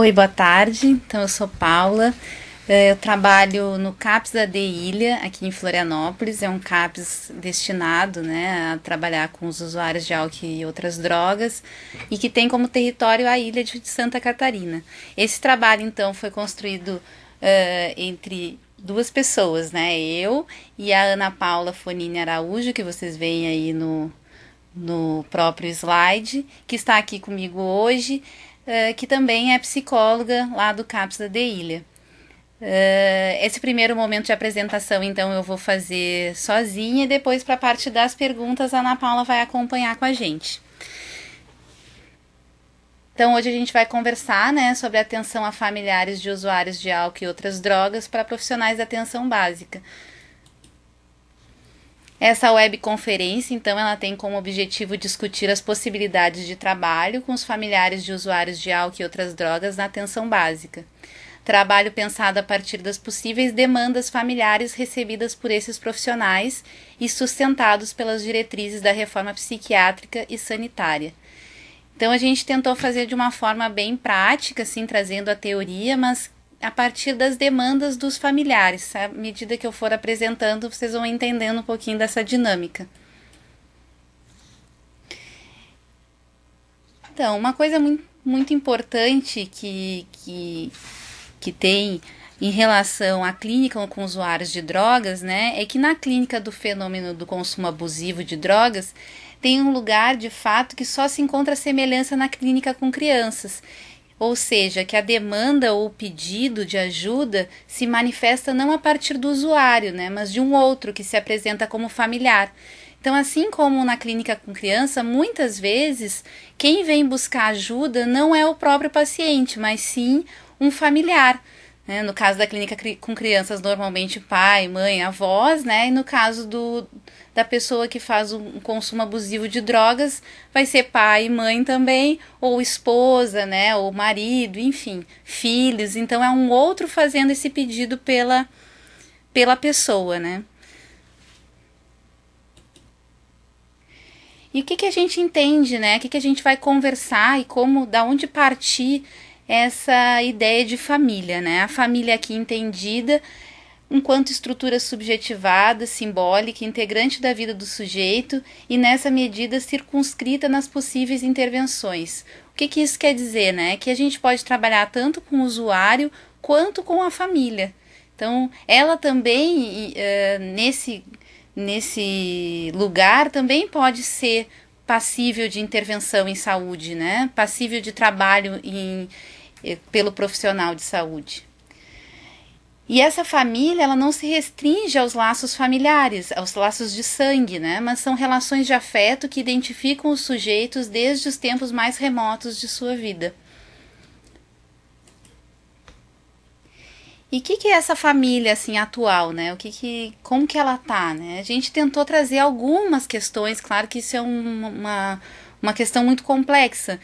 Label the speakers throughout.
Speaker 1: Oi, boa tarde. Então, eu sou Paula. É, eu trabalho no CAPS da De Ilha, aqui em Florianópolis. É um CAPS destinado né, a trabalhar com os usuários de álcool e outras drogas e que tem como território a ilha de Santa Catarina. Esse trabalho, então, foi construído uh, entre duas pessoas, né? Eu e a Ana Paula Fonini Araújo, que vocês veem aí no, no próprio slide, que está aqui comigo hoje. Eh, que também é psicóloga lá do CAPS da De Ilha. Uh, eh, esse primeiro momento de apresentação, então, eu vou fazer sozinha e depois, para a parte das perguntas, a Ana Paula vai acompanhar com a gente. Então, hoje a gente vai conversar né, sobre atenção a familiares de usuários de álcool e outras drogas para profissionais da atenção básica, essa webconferência, então, ela tem como objetivo discutir as possibilidades de trabalho com os familiares de usuários de álcool e outras drogas na atenção básica. Trabalho pensado a partir das possíveis demandas familiares recebidas por esses profissionais e sustentados pelas diretrizes da reforma psiquiátrica e sanitária. Então a gente tentou fazer de uma forma bem prática, assim, trazendo a teoria, mas a partir das demandas dos familiares. À medida que eu for apresentando, vocês vão entendendo um pouquinho dessa dinâmica. Então, uma coisa muito, muito importante que, que, que tem em relação à clínica com usuários de drogas, né, é que na clínica do fenômeno do consumo abusivo de drogas tem um lugar de fato que só se encontra semelhança na clínica com crianças, ou seja, que a demanda ou pedido de ajuda se manifesta não a partir do usuário, né, mas de um outro que se apresenta como familiar. Então, assim como na clínica com criança, muitas vezes quem vem buscar ajuda não é o próprio paciente, mas sim um familiar. Né? No caso da clínica com crianças, normalmente pai, mãe, avós, né? E no caso do, da pessoa que faz um consumo abusivo de drogas vai ser pai e mãe também, ou esposa, né, ou marido, enfim, filhos. Então é um outro fazendo esse pedido pela pela pessoa, né? E o que, que a gente entende, né? O que, que a gente vai conversar e como, da onde partir essa ideia de família, né? A família aqui entendida enquanto estrutura subjetivada, simbólica, integrante da vida do sujeito e, nessa medida, circunscrita nas possíveis intervenções. O que, que isso quer dizer? Né? Que a gente pode trabalhar tanto com o usuário quanto com a família. Então, ela também, eh, nesse, nesse lugar, também pode ser passível de intervenção em saúde, né? passível de trabalho em, eh, pelo profissional de saúde. E essa família, ela não se restringe aos laços familiares, aos laços de sangue, né? Mas são relações de afeto que identificam os sujeitos desde os tempos mais remotos de sua vida. E o que, que é essa família assim atual, né? O que, que como que ela tá, né? A gente tentou trazer algumas questões, claro que isso é um, uma uma questão muito complexa,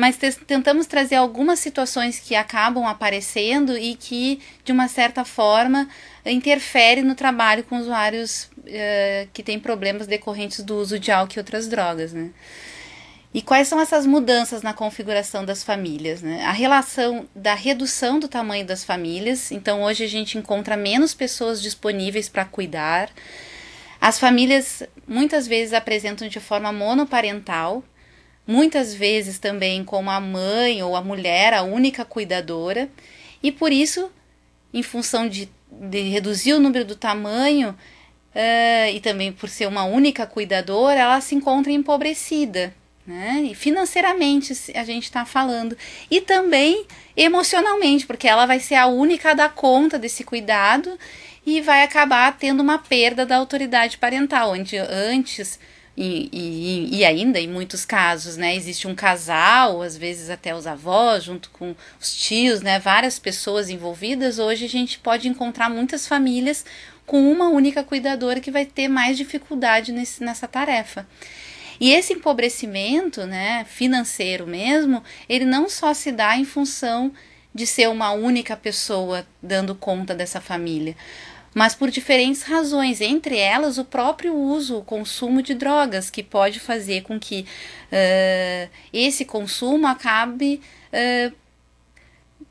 Speaker 1: mas tentamos trazer algumas situações que acabam aparecendo e que, de uma certa forma, interfere no trabalho com usuários uh, que têm problemas decorrentes do uso de álcool e outras drogas, né? E quais são essas mudanças na configuração das famílias? Né? A relação da redução do tamanho das famílias, então hoje a gente encontra menos pessoas disponíveis para cuidar. As famílias muitas vezes apresentam de forma monoparental, muitas vezes também como a mãe ou a mulher, a única cuidadora, e por isso, em função de, de reduzir o número do tamanho uh, e também por ser uma única cuidadora, ela se encontra empobrecida. Né? E financeiramente a gente está falando, e também emocionalmente, porque ela vai ser a única a dar conta desse cuidado e vai acabar tendo uma perda da autoridade parental, onde antes e, e, e ainda em muitos casos, né, existe um casal, às vezes até os avós, junto com os tios, né, várias pessoas envolvidas. Hoje a gente pode encontrar muitas famílias com uma única cuidadora que vai ter mais dificuldade nesse, nessa tarefa. E esse empobrecimento, né, financeiro mesmo, ele não só se dá em função de ser uma única pessoa dando conta dessa família, mas por diferentes razões, entre elas o próprio uso, o consumo de drogas, que pode fazer com que uh, esse consumo acabe uh,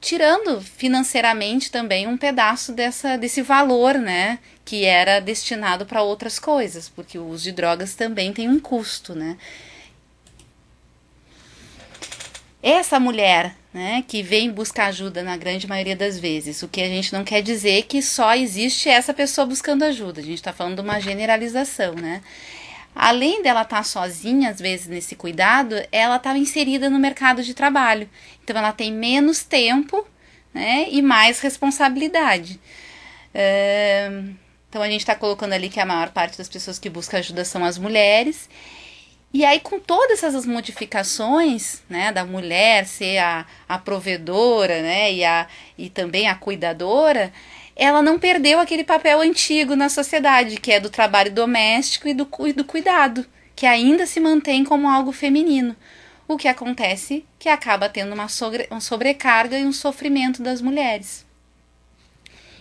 Speaker 1: tirando financeiramente também um pedaço dessa, desse valor, né, que era destinado para outras coisas, porque o uso de drogas também tem um custo, né. Essa mulher né, que vem buscar ajuda na grande maioria das vezes. O que a gente não quer dizer é que só existe essa pessoa buscando ajuda. A gente está falando de uma generalização, né? Além dela estar tá sozinha, às vezes, nesse cuidado, ela está inserida no mercado de trabalho. Então, ela tem menos tempo né, e mais responsabilidade. É, então, a gente está colocando ali que a maior parte das pessoas que buscam ajuda são as mulheres. E aí, com todas essas modificações, né, da mulher ser a, a provedora, né, e, a, e também a cuidadora, ela não perdeu aquele papel antigo na sociedade, que é do trabalho doméstico e do, e do cuidado, que ainda se mantém como algo feminino. O que acontece que acaba tendo uma, sobre, uma sobrecarga e um sofrimento das mulheres.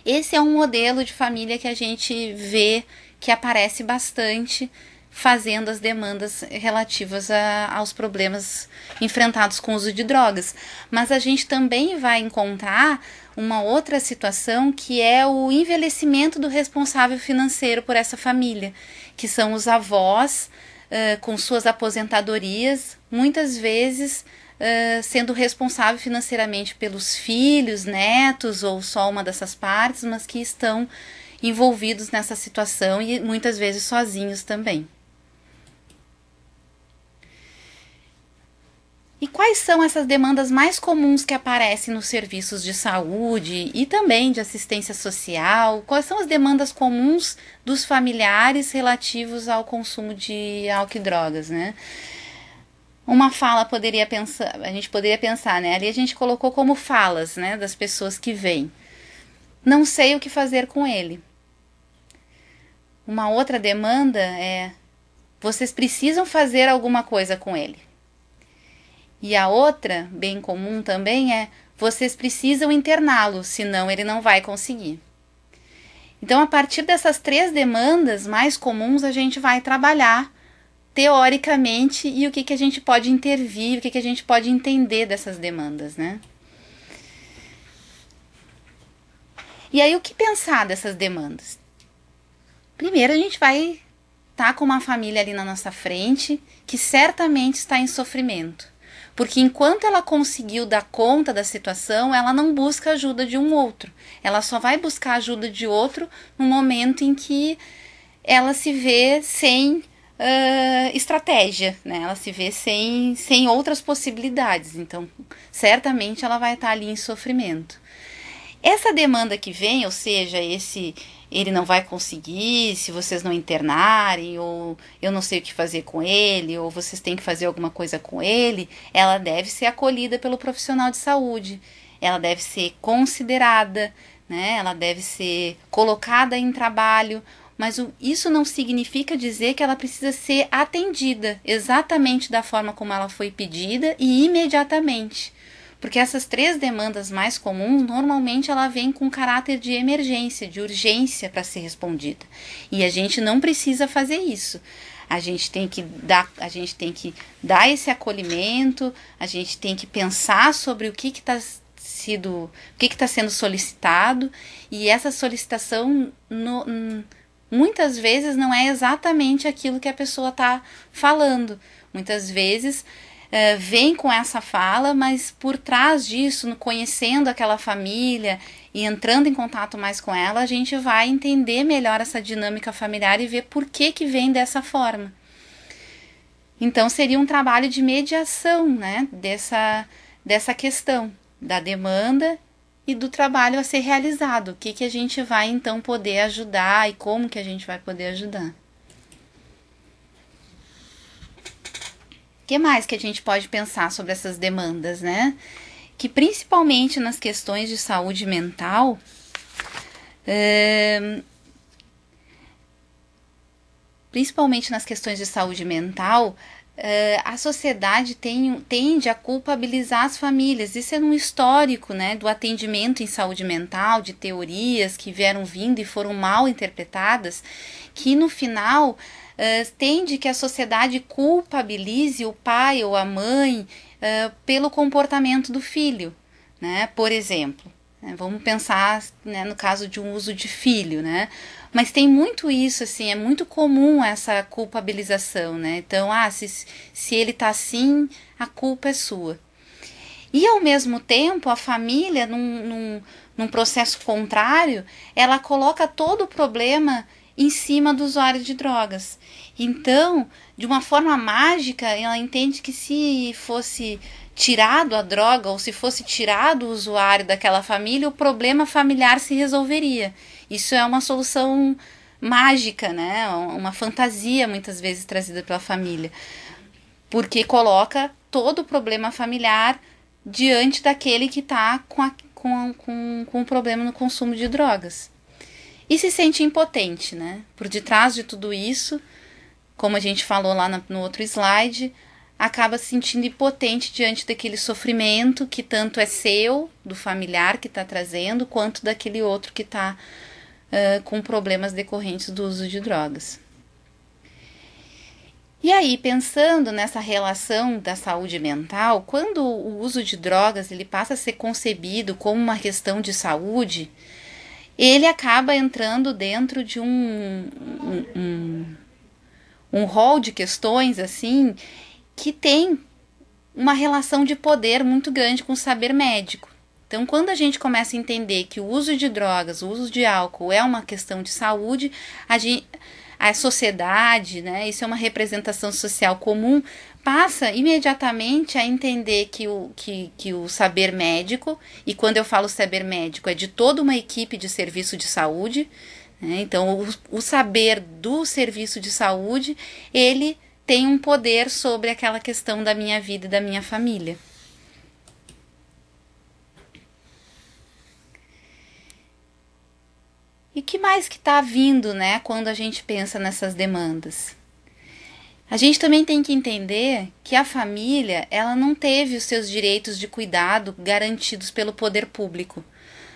Speaker 1: Esse é um modelo de família que a gente vê que aparece bastante fazendo as demandas relativas a, aos problemas enfrentados com o uso de drogas. Mas a gente também vai encontrar uma outra situação que é o envelhecimento do responsável financeiro por essa família, que são os avós uh, com suas aposentadorias, muitas vezes Uh, sendo responsável financeiramente pelos filhos, netos ou só uma dessas partes, mas que estão envolvidos nessa situação e muitas vezes sozinhos também. E quais são essas demandas mais comuns que aparecem nos serviços de saúde e também de assistência social? Quais são as demandas comuns dos familiares relativos ao consumo de álcool e drogas, né? Uma fala poderia pensar, a gente poderia pensar, né? Ali a gente colocou como falas, né, das pessoas que vêm. Não sei o que fazer com ele. Uma outra demanda é vocês precisam fazer alguma coisa com ele. E a outra, bem comum também, é: vocês precisam interná-lo, senão ele não vai conseguir. Então, a partir dessas três demandas mais comuns, a gente vai trabalhar teoricamente e o que, que a gente pode intervir, o que, que a gente pode entender dessas demandas, né? E aí, o que pensar dessas demandas? Primeiro, a gente vai estar tá com uma família ali na nossa frente que certamente está em sofrimento. Porque enquanto ela conseguiu dar conta da situação, ela não busca ajuda de um outro. Ela só vai buscar ajuda de outro no momento em que ela se vê sem uh, estratégia, né? Ela se vê sem, sem outras possibilidades. Então, certamente ela vai estar ali em sofrimento. Essa demanda que vem, ou seja, esse ele não vai conseguir se vocês não internarem, ou eu não sei o que fazer com ele, ou vocês têm que fazer alguma coisa com ele, ela deve ser acolhida pelo profissional de saúde, ela deve ser considerada, né? ela deve ser colocada em trabalho. Mas o, isso não significa dizer que ela precisa ser atendida exatamente da forma como ela foi pedida e imediatamente porque essas três demandas mais comuns normalmente ela vem com caráter de emergência, de urgência para ser respondida. E a gente não precisa fazer isso. A gente tem que dar, a gente tem que dar esse acolhimento, a gente tem que pensar sobre o que está sido, o que está sendo solicitado e essa solicitação no, muitas vezes não é exatamente aquilo que a pessoa está falando. Muitas vezes eh, vem com essa fala, mas por trás disso, conhecendo aquela família e entrando em contato mais com ela, a gente vai entender melhor essa dinâmica familiar e ver por que que vem dessa forma. Então seria um trabalho de mediação, né, dessa dessa questão da demanda e do trabalho a ser realizado. O que que a gente vai então poder ajudar e como que a gente vai poder ajudar? que mais que a gente pode pensar sobre essas demandas, né? Que principalmente nas questões de saúde mental, é, principalmente nas questões de saúde mental, eh, a sociedade tem, tende a culpabilizar as famílias. Isso é um histórico né, do atendimento em saúde mental, de teorias que vieram vindo e foram mal interpretadas, que no final uh, tende que a sociedade culpabilize o pai ou a mãe uh, pelo comportamento do filho, né? Por exemplo, né? vamos pensar né, no caso de um uso de filho, né? Mas tem muito isso, assim, é muito comum essa culpabilização, né? Então, ah, se, se ele tá assim, a culpa é sua. E ao mesmo tempo, a família, num, num, num processo contrário, ela coloca todo o problema em cima do usuário de drogas. Então, de uma forma mágica, ela entende que se fosse tirado a droga ou se fosse tirado o usuário daquela família, o problema familiar se resolveria. Isso é uma solução mágica, né? Uma fantasia muitas vezes trazida pela família, porque coloca todo o problema familiar diante daquele que está com, com, com, com o problema no consumo de drogas e se sente impotente, né? Por detrás de tudo isso, como a gente falou lá no outro slide, acaba se sentindo impotente diante daquele sofrimento que tanto é seu, do familiar que está trazendo, quanto daquele outro que está uh, com problemas decorrentes do uso de drogas. E aí, pensando nessa relação da saúde mental, quando o uso de drogas ele passa a ser concebido como uma questão de saúde, ele acaba entrando dentro de um, um, um, um rol de questões assim que tem uma relação de poder muito grande com o saber médico. Então, quando a gente começa a entender que o uso de drogas, o uso de álcool é uma questão de saúde, a, gente, a sociedade, né, isso é uma representação social comum, passa imediatamente a entender que o, que, que o saber médico, e quando eu falo saber médico, é de toda uma equipe de serviço de saúde, né? então o, o saber do serviço de saúde, ele tem um poder sobre aquela questão da minha vida e da minha família. E o que mais que está vindo, né, quando a gente pensa nessas demandas? A gente também tem que entender que a família, ela não teve os seus direitos de cuidado garantidos pelo poder público.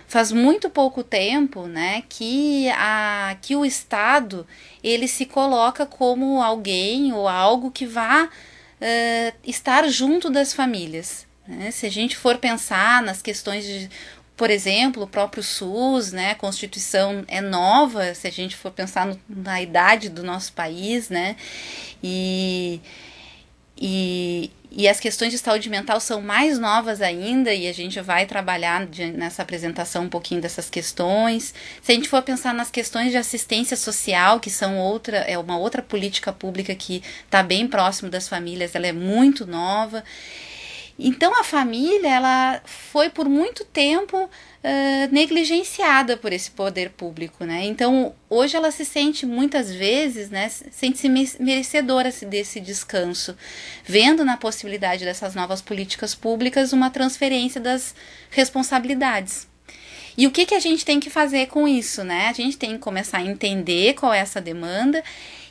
Speaker 1: Faz muito pouco tempo, né, que a que o Estado, ele se coloca como alguém ou algo que vá uh, estar junto das famílias. Né? Se a gente for pensar nas questões de por exemplo, o próprio SUS, né, a Constituição é nova, se a gente for pensar no, na idade do nosso país, né, e, e, e, as questões de saúde mental são mais novas ainda, e a gente vai trabalhar de, nessa apresentação um pouquinho dessas questões. Se a gente for pensar nas questões de assistência social, que são outra, é uma outra política pública que está bem próximo das famílias, ela é muito nova. Então a família ela foi por muito tempo uh, negligenciada por esse poder público, né? Então hoje ela se sente muitas vezes, né, sente-se merecedora desse descanso, vendo na possibilidade dessas novas políticas públicas uma transferência das responsabilidades. E o que, que a gente tem que fazer com isso, né? A gente tem que começar a entender qual é essa demanda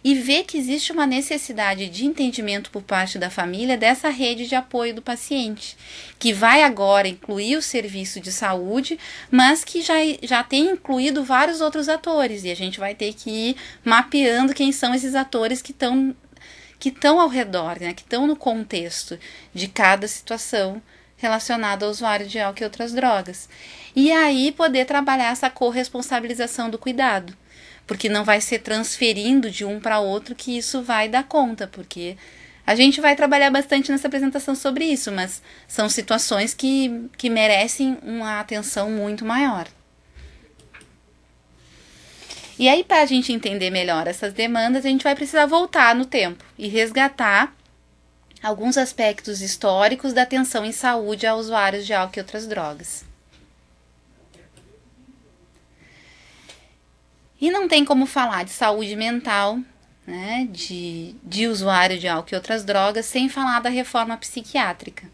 Speaker 1: e ver que existe uma necessidade de entendimento por parte da família dessa rede de apoio do paciente, que vai agora incluir o serviço de saúde, mas que já, já tem incluído vários outros atores, e a gente vai ter que ir mapeando quem são esses atores que estão que estão ao redor, né, que estão no contexto de cada situação relacionado ao usuário de álcool e outras drogas. E aí poder trabalhar essa corresponsabilização do cuidado, porque não vai ser transferindo de um para outro que isso vai dar conta, porque a gente vai trabalhar bastante nessa apresentação sobre isso, mas são situações que, que merecem uma atenção muito maior. E aí, para a gente entender melhor essas demandas, a gente vai precisar voltar no tempo e resgatar alguns aspectos históricos da atenção em saúde a usuários de álcool e outras drogas. E não tem como falar de saúde mental, né, de, de usuário de álcool e outras drogas, sem falar da reforma psiquiátrica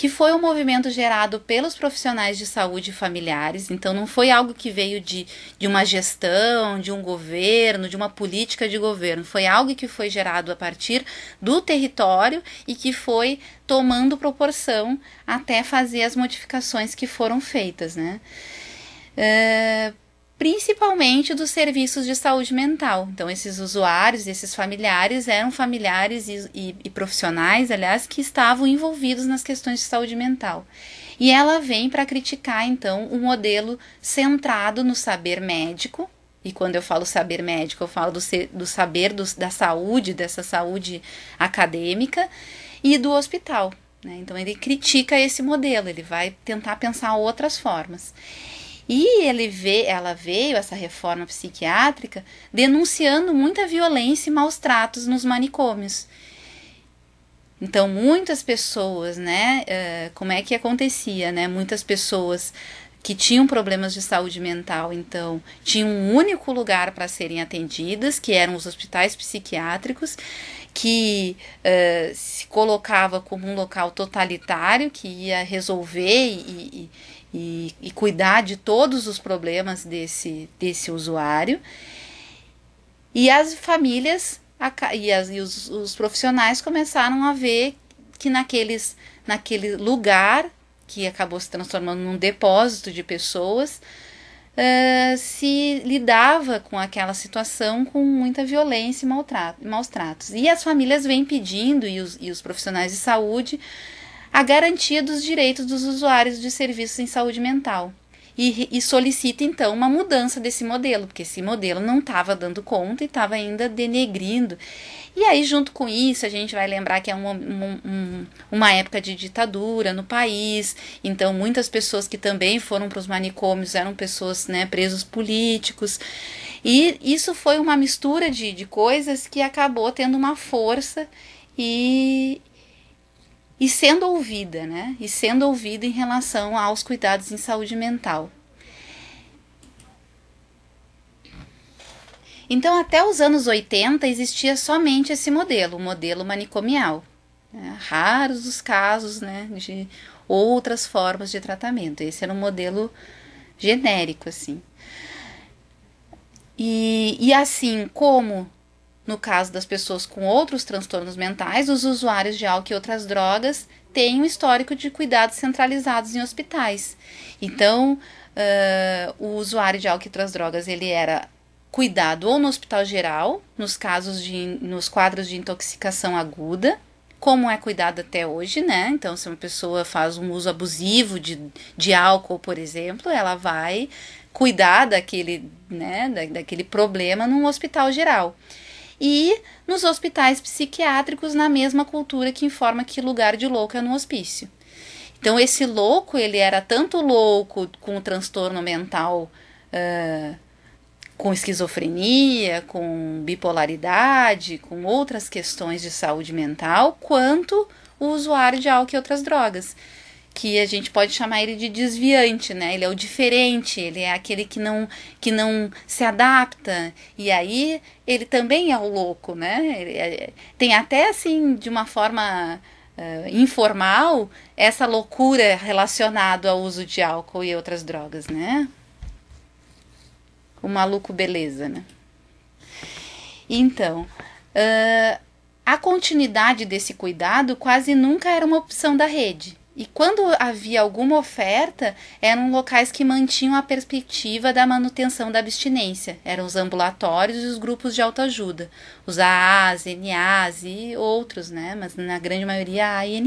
Speaker 1: que foi um movimento gerado pelos profissionais de saúde familiares, então não foi algo que veio de, de uma gestão, de um governo, de uma política de governo, foi algo que foi gerado a partir do território e que foi tomando proporção até fazer as modificações que foram feitas, né? Uh, principalmente dos serviços de saúde mental. Então, esses usuários, esses familiares eram familiares e, e, e profissionais, aliás, que estavam envolvidos nas questões de saúde mental. E ela vem para criticar, então, um modelo centrado no saber médico, e quando eu falo saber médico, eu falo do, ser, do saber do, da saúde, dessa saúde acadêmica e do hospital. Né? Então ele critica esse modelo, ele vai tentar pensar outras formas. E ele vê, ela veio, essa reforma psiquiátrica, denunciando muita violência e maus tratos nos manicômios. Então, muitas pessoas, né? Eh, como é que acontecia, né? Muitas pessoas que tinham problemas de saúde mental, então, tinham um único lugar para serem atendidas, que eram os hospitais psiquiátricos, que uh, se colocava como um local totalitário que ia resolver e, e, e, e cuidar de todos os problemas desse, desse usuário. E as famílias a, e, as, e os, os, profissionais começaram a ver que naqueles, naquele lugar que acabou se transformando num depósito de pessoas uh, se lidava com aquela situação com muita violência e maus tratos. E as famílias vêm pedindo, e os, e os profissionais de saúde a garantia dos direitos dos usuários de serviços em saúde mental. E, e solicita então uma mudança desse modelo, porque esse modelo não estava dando conta e estava ainda denegrindo. E aí, junto com isso, a gente vai lembrar que é um, um, um, uma época de ditadura no país, então muitas pessoas que também foram para os manicômios eram pessoas, né, presos políticos. E isso foi uma mistura de, de coisas que acabou tendo uma força e, e sendo ouvida, né? E sendo ouvida em relação aos cuidados em saúde mental. Então, até os anos 80 existia somente esse modelo, o modelo manicomial. Né? Raros os casos né, de outras formas de tratamento. Esse era um modelo genérico, assim. E, e assim como no caso das pessoas com outros transtornos mentais, os usuários de álcool e outras drogas têm um histórico de cuidados centralizados em hospitais. Então, uh, o usuário de álcool e outras drogas ele era cuidado ou no hospital geral, nos casos de, nos quadros de intoxicação aguda, como é cuidado até hoje, né? Então, se uma pessoa faz um uso abusivo de, de álcool, por exemplo, ela vai cuidar daquele, né, da, daquele problema num hospital geral e nos hospitais psiquiátricos na mesma cultura que informa que lugar de louco é no hospício. Então esse louco ele era tanto louco com o transtorno mental, uh, com esquizofrenia, com bipolaridade, com outras questões de saúde mental, quanto o usuário de álcool e outras drogas que a gente pode chamar ele de desviante, né? Ele é o diferente, ele é aquele que não que não se adapta. E aí ele também é o louco, né? É, tem até assim de uma forma uh, informal essa loucura relacionada ao uso de álcool e outras drogas, né? O maluco beleza, né? Então, uh, a continuidade desse cuidado quase nunca era uma opção da rede e quando havia alguma oferta, eram locais que mantinham a perspectiva da manutenção da abstinência. Eram os ambulatórios e os grupos de autoajuda, os AAs, NAs e outros, né? Mas na grande maioria a e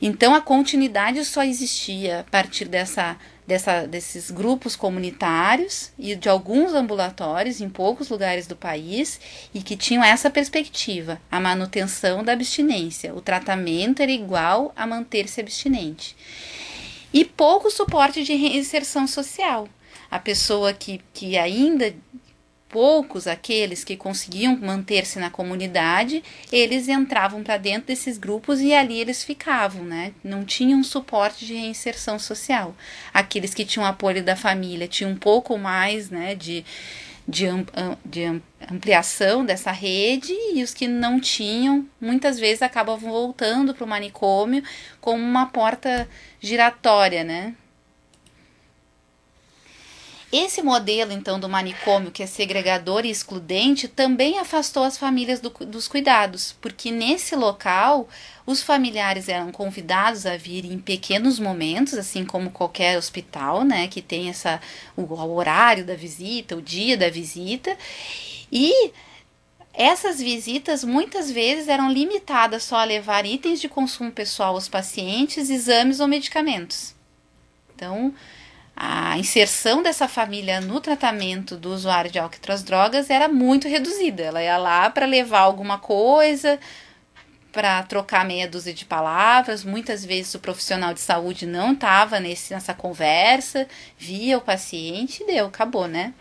Speaker 1: Então a continuidade só existia a partir dessa dessa, desses grupos comunitários e de alguns ambulatórios em poucos lugares do país e que tinham essa perspectiva, a manutenção da abstinência. O tratamento era igual a manter-se abstinente. E pouco suporte de reinserção social. A pessoa que, que ainda poucos aqueles que conseguiam manter-se na comunidade, eles entravam para dentro desses grupos e ali eles ficavam, né? Não tinham suporte de reinserção social. Aqueles que tinham apoio da família tinham um pouco mais, né, de, de, de ampliação dessa rede e os que não tinham, muitas vezes acabavam voltando para o manicômio como uma porta giratória, né? Esse modelo, então, do manicômio, que é segregador e excludente, também afastou as famílias do, dos cuidados, porque nesse local os familiares eram convidados a vir em pequenos momentos, assim como qualquer hospital, né, que tem essa o, o horário da visita, o dia da visita, e essas visitas muitas vezes eram limitadas só a levar itens de consumo pessoal aos pacientes, exames ou medicamentos. Então, a inserção dessa família no tratamento do usuário de álcool e outras drogas era muito reduzida. Ela ia lá para levar alguma coisa, para trocar meia dúzia de palavras. Muitas vezes o profissional de saúde não estava nessa conversa, via o paciente e deu, acabou, né?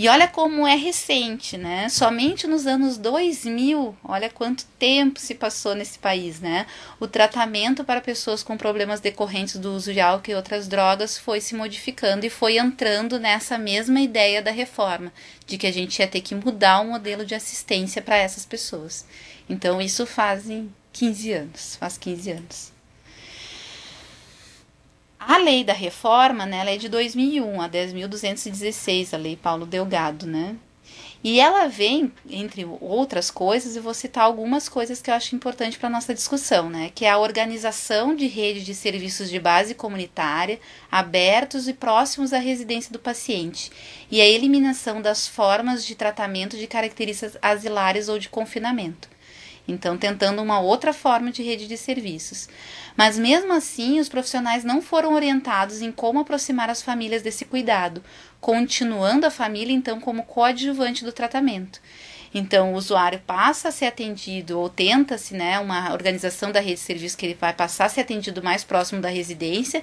Speaker 1: E olha como é recente, né? Somente nos anos 2000, olha quanto tempo se passou nesse país, né? O tratamento para pessoas com problemas decorrentes do uso de álcool e outras drogas foi se modificando e foi entrando nessa mesma ideia da reforma, de que a gente ia ter que mudar o modelo de assistência para essas pessoas. Então, isso fazem 15 anos, faz 15 anos. A lei da reforma, né, ela é de 2001, a 10.216, a lei Paulo Delgado, né? E ela vem, entre outras coisas, e vou citar algumas coisas que eu acho importante para a nossa discussão, né? Que é a organização de rede de serviços de base comunitária abertos e próximos à residência do paciente, e a eliminação das formas de tratamento de características asilares ou de confinamento. Então, tentando uma outra forma de rede de serviços. Mas mesmo assim, os profissionais não foram orientados em como aproximar as famílias desse cuidado, continuando a família então como coadjuvante do tratamento. Então, o usuário passa a ser atendido ou tenta-se, né, uma organização da rede de serviços que ele vai passar a ser atendido mais próximo da residência,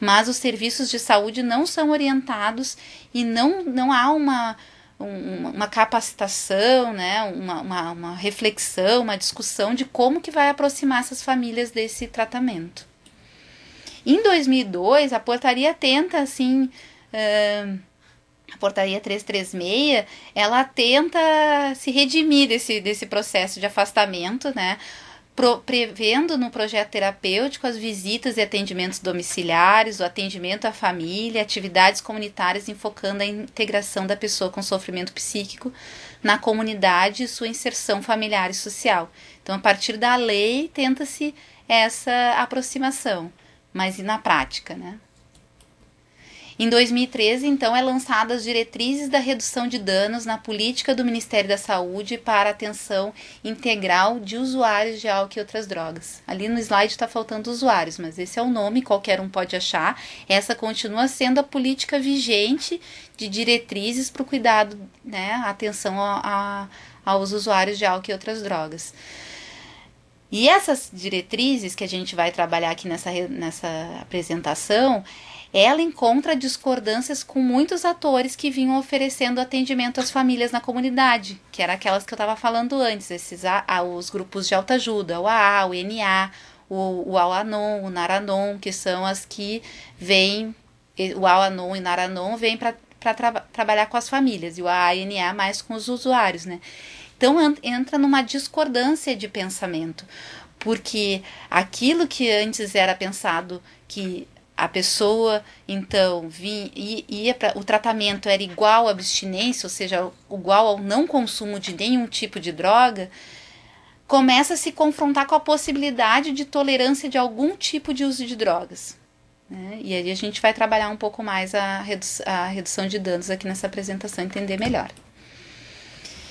Speaker 1: mas os serviços de saúde não são orientados e não, não há uma uma capacitação, né, uma, uma, uma reflexão, uma discussão de como que vai aproximar essas famílias desse tratamento. Em 2002, a portaria tenta, assim, uh, a portaria 336, ela tenta se redimir desse, desse processo de afastamento, né? pro, prevendo no projeto terapêutico as visitas e atendimentos domiciliares, o atendimento à família, atividades comunitárias enfocando a integração da pessoa com sofrimento psíquico na comunidade e sua inserção familiar e social. Então, a partir da lei, tenta-se essa aproximação, mas e na prática, né? Em 2013, então, é lançada as diretrizes da redução de danos na política do Ministério da Saúde para atenção integral de usuários de álcool e outras drogas. Ali no slide está faltando usuários, mas esse é o nome, qualquer um pode achar. Essa continua sendo a política vigente de diretrizes para o cuidado, né, atenção a, a, aos usuários de álcool e outras drogas. E essas diretrizes que a gente vai trabalhar aqui nessa, nessa apresentação, ela encontra discordâncias com muitos atores que vinham oferecendo atendimento às famílias na comunidade, que eram aquelas que eu estava falando antes, esses ah, ah, os grupos de alta ajuda, o AA, o NA, o, o Anon o Naranon, que são as que vêm, o Anon e Naranon vêm para tra trabalhar com as famílias, e o AANA mais com os usuários, né? Então entra numa discordância de pensamento, porque aquilo que antes era pensado que a pessoa então vinha, ia para o tratamento era igual à abstinência, ou seja, igual ao não consumo de nenhum tipo de droga, começa a se confrontar com a possibilidade de tolerância de algum tipo de uso de drogas. Né? E aí a gente vai trabalhar um pouco mais a, redu a redução de danos aqui nessa apresentação, entender melhor.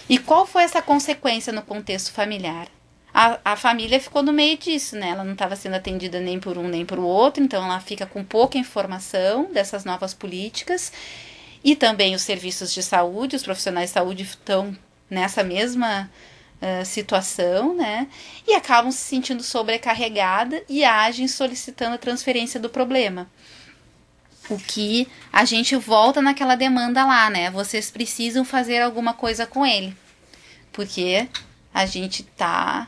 Speaker 1: E qual foi essa consequência no contexto familiar? a, a família ficou no meio disso, né? Ela não estava sendo atendida nem por um nem por outro, então ela fica com pouca informação dessas novas políticas. E também os serviços de saúde, os profissionais de saúde estão nessa mesma uh, situação, né? E acabam se sentindo sobrecarregada e agem solicitando a transferência do problema. O que a gente volta naquela demanda lá, né? Vocês precisam fazer alguma coisa com ele. Porque a gente tá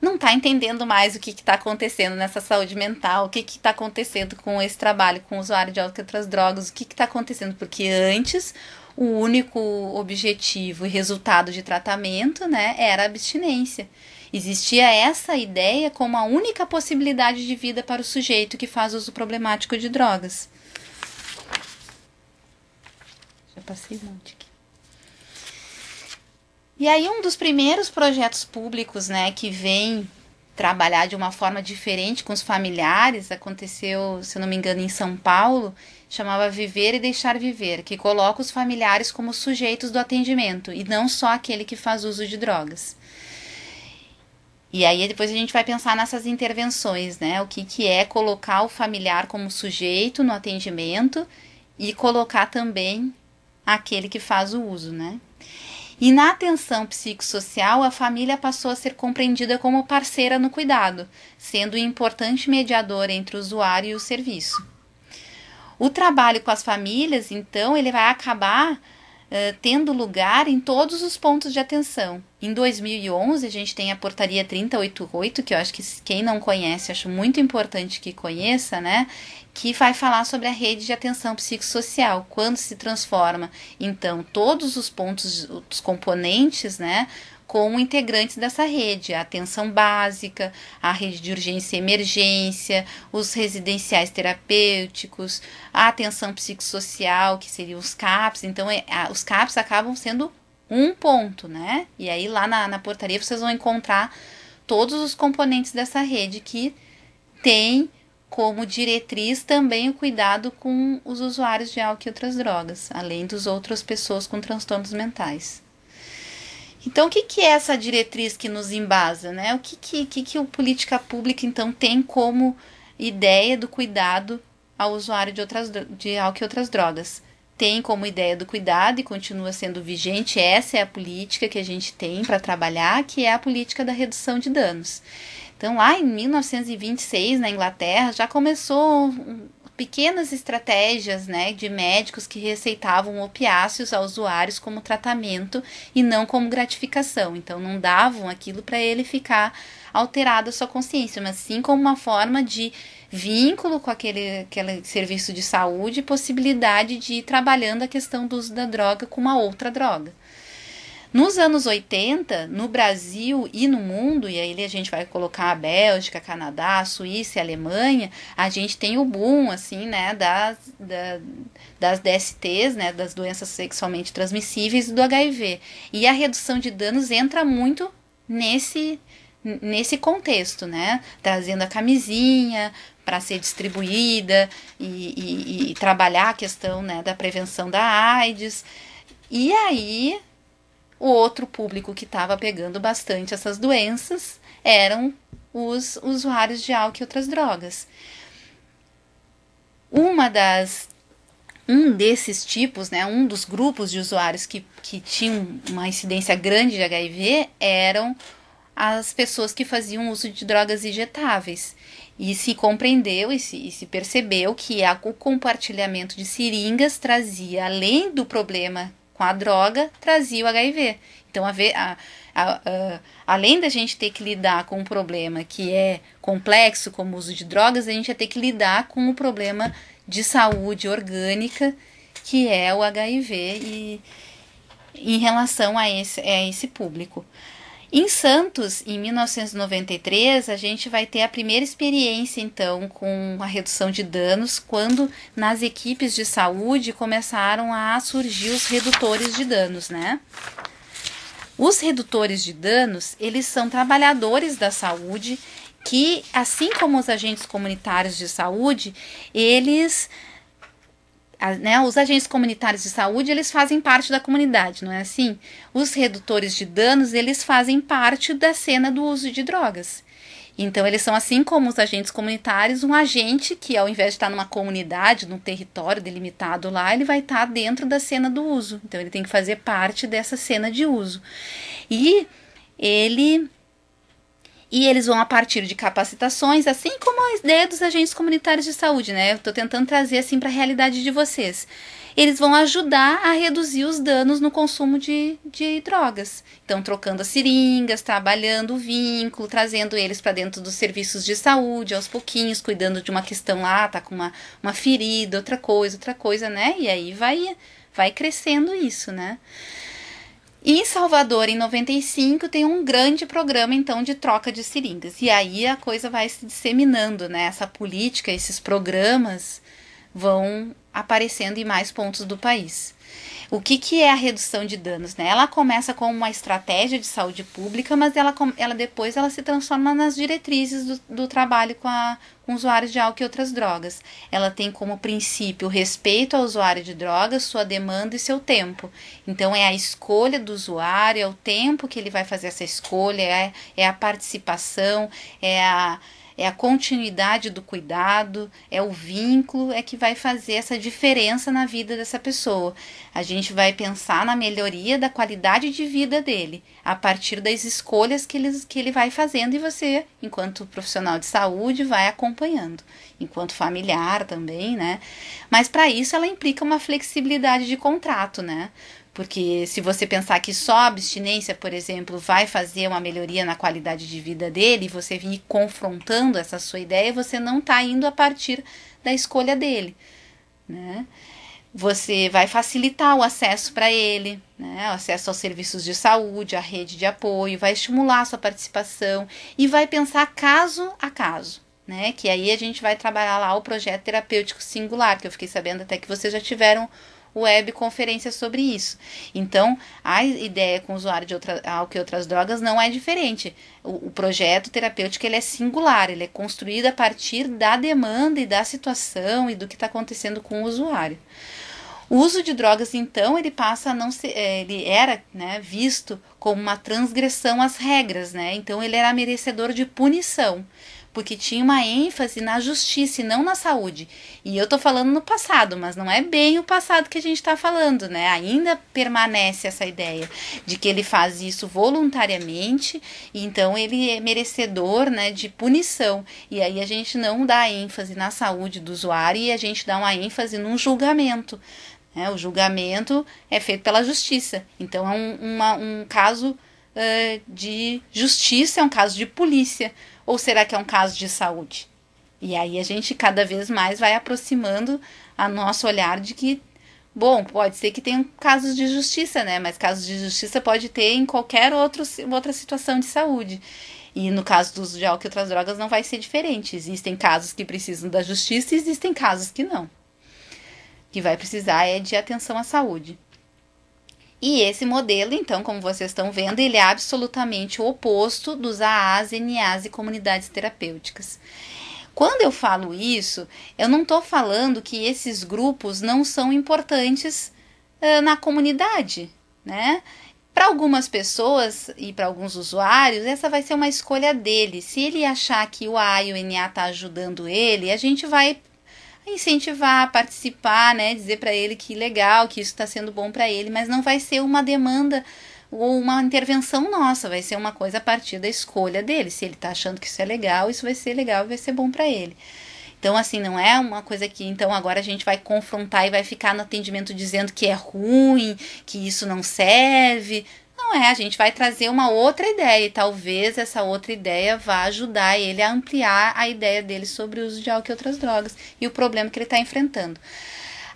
Speaker 1: não está entendendo mais o que está acontecendo nessa saúde mental, o que está acontecendo com esse trabalho com o usuário de outras drogas, o que está acontecendo, porque antes o único objetivo e resultado de tratamento né, era a abstinência. Existia essa ideia como a única possibilidade de vida para o sujeito que faz uso problemático de drogas. Já passei um monte aqui. E aí um dos primeiros projetos públicos, né, que vem trabalhar de uma forma diferente com os familiares, aconteceu, se eu não me engano, em São Paulo, chamava Viver e Deixar Viver, que coloca os familiares como sujeitos do atendimento e não só aquele que faz uso de drogas. E aí depois a gente vai pensar nessas intervenções, né? O que, que é colocar o familiar como sujeito no atendimento e colocar também aquele que faz o uso, né? E na atenção psicossocial, a família passou a ser compreendida como parceira no cuidado, sendo um importante mediador entre o usuário e o serviço. O trabalho com as famílias, então, ele vai acabar eh, tendo lugar em todos os pontos de atenção. Em 2011, a gente tem a portaria 388, que eu acho que quem não conhece, acho muito importante que conheça, né? Que vai falar sobre a rede de atenção psicossocial, quando se transforma, então, todos os pontos, os componentes, né, como integrantes dessa rede, a atenção básica, a rede de urgência e emergência, os residenciais terapêuticos, a atenção psicossocial, que seriam os CAPs. Então, é, os CAPs acabam sendo um ponto, né? E aí lá na, na portaria vocês vão encontrar todos os componentes dessa rede que tem como diretriz também o cuidado com os usuários de álcool e outras drogas, além dos outras pessoas com transtornos mentais. Então, o que, que é essa diretriz que nos embasa? Né? O que, que, que, que o política pública, então, tem como ideia do cuidado ao usuário de, outras, de álcool e outras drogas? Tem como ideia do cuidado e continua sendo vigente, essa é a política que a gente tem para trabalhar, que é a política da redução de danos. Então, lá em 1926, na Inglaterra, já começou pequenas estratégias né, de médicos que receitavam opiáceos a usuários como tratamento e não como gratificação. Então, não davam aquilo para ele ficar alterado a sua consciência, mas sim como uma forma de vínculo com aquele, aquele serviço de saúde e possibilidade de ir trabalhando a questão do uso da droga com uma outra droga. Nos anos 80, no Brasil e no mundo, e aí a gente vai colocar a Bélgica, Canadá, Suíça e Alemanha, a gente tem o boom, assim, né, das, da, das DSTs, né, das doenças sexualmente transmissíveis e do HIV. E a redução de danos entra muito nesse nesse contexto, né? Trazendo a camisinha para ser distribuída e, e, e, trabalhar a questão né, da prevenção da AIDS. E aí o outro público que estava pegando bastante essas doenças eram os usuários de álcool e outras drogas. Uma das um desses tipos, né, um dos grupos de usuários que, que tinham uma incidência grande de HIV eram as pessoas que faziam uso de drogas injetáveis. E se compreendeu e se, e se percebeu que a, o compartilhamento de seringas trazia, além do problema com a droga trazia o HIV. Então, a, a, a, além da gente ter que lidar com um problema que é complexo, como o uso de drogas, a gente ia ter que lidar com o um problema de saúde orgânica, que é o HIV, e em relação a esse, a esse público. Em Santos, em 1993, a gente vai ter a primeira experiência então com a redução de danos, quando nas equipes de saúde começaram a surgir os redutores de danos, né? Os redutores de danos, eles são trabalhadores da saúde que, assim como os agentes comunitários de saúde, eles né, os agentes comunitários de saúde, eles fazem parte da comunidade, não é assim? Os redutores de danos, eles fazem parte da cena do uso de drogas. Então, eles são, assim como os agentes comunitários, um agente que, ao invés de estar numa comunidade, num território delimitado lá, ele vai estar dentro da cena do uso. Então, ele tem que fazer parte dessa cena de uso. E ele e eles vão a partir de capacitações, assim como a ideia dos agentes comunitários de saúde, né? Eu tô tentando trazer assim para a realidade de vocês. Eles vão ajudar a reduzir os danos no consumo de, de drogas. Então, trocando as seringas, trabalhando o vínculo, trazendo eles para dentro dos serviços de saúde aos pouquinhos, cuidando de uma questão lá, tá com uma, uma ferida, outra coisa, outra coisa, né? E aí vai, vai crescendo isso, né? E em Salvador, em 95, tem um grande programa então de troca de seringas. E aí a coisa vai se disseminando, né? Essa política, esses programas vão aparecendo em mais pontos do país. O que, que é a redução de danos? Né? Ela começa como uma estratégia de saúde pública, mas ela, ela depois ela se transforma nas diretrizes do, do trabalho com, a, com usuários de álcool e outras drogas. Ela tem como princípio o respeito ao usuário de drogas, sua demanda e seu tempo. Então, é a escolha do usuário, é o tempo que ele vai fazer essa escolha, é, é a participação, é a é a continuidade do cuidado, é o vínculo, é que vai fazer essa diferença na vida dessa pessoa. A gente vai pensar na melhoria da qualidade de vida dele, a partir das escolhas que ele, que ele vai fazendo e você, enquanto profissional de saúde, vai acompanhando, enquanto familiar também, né? Mas para isso ela implica uma flexibilidade de contrato, né? Porque se você pensar que só abstinência, por exemplo, vai fazer uma melhoria na qualidade de vida dele, você vir confrontando essa sua ideia, você não está indo a partir da escolha dele. Né? Você vai facilitar o acesso para ele, né? o acesso aos serviços de saúde, à rede de apoio, vai estimular a sua participação e vai pensar caso a caso. Né? Que aí a gente vai trabalhar lá o projeto terapêutico singular, que eu fiquei sabendo até que vocês já tiveram web conferência sobre isso. Então, a ideia com o usuário de outra, álcool e outras drogas não é diferente. O, o, projeto terapêutico ele é singular, ele é construído a partir da demanda e da situação e do que está acontecendo com o usuário. O uso de drogas, então, ele passa a não ser, eh, ele era né, visto como uma transgressão às regras, né? Então ele era merecedor de punição porque tinha uma ênfase na justiça e não na saúde. E eu tô falando no passado, mas não é bem o passado que a gente está falando, né? Ainda permanece essa ideia de que ele faz isso voluntariamente, e então ele é merecedor, né, de punição. E aí a gente não dá ênfase na saúde do usuário e a gente dá uma ênfase num julgamento. Né? O julgamento é feito pela justiça. Então é um, uma, um caso uh, de justiça, é um caso de polícia ou será que é um caso de saúde? E aí a gente cada vez mais vai aproximando a nosso olhar de que, bom, pode ser que tenha casos de justiça, né? Mas casos de justiça pode ter em qualquer outro, outra situação de saúde. E no caso do uso de álcool e outras drogas não vai ser diferente. Existem casos que precisam da justiça e existem casos que não. O que vai precisar é de atenção à saúde. E esse modelo, então, como vocês estão vendo, ele é absolutamente o oposto dos AAs, NAs e comunidades terapêuticas. Quando eu falo isso, eu não estou falando que esses grupos não são importantes uh, na comunidade, né? Para algumas pessoas e para alguns usuários, essa vai ser uma escolha dele. Se ele achar que o A e o NA está ajudando ele, a gente vai incentivar, participar, né, dizer para ele que legal, que isso está sendo bom para ele, mas não vai ser uma demanda ou uma intervenção nossa, vai ser uma coisa a partir da escolha dele. Se ele está achando que isso é legal, isso vai ser legal e vai ser bom para ele. Então, assim, não é uma coisa que então agora a gente vai confrontar e vai ficar no atendimento dizendo que é ruim, que isso não serve não é, a gente vai trazer uma outra ideia e talvez essa outra ideia vá ajudar ele a ampliar a ideia dele sobre o uso de álcool e outras drogas e o problema que ele está enfrentando.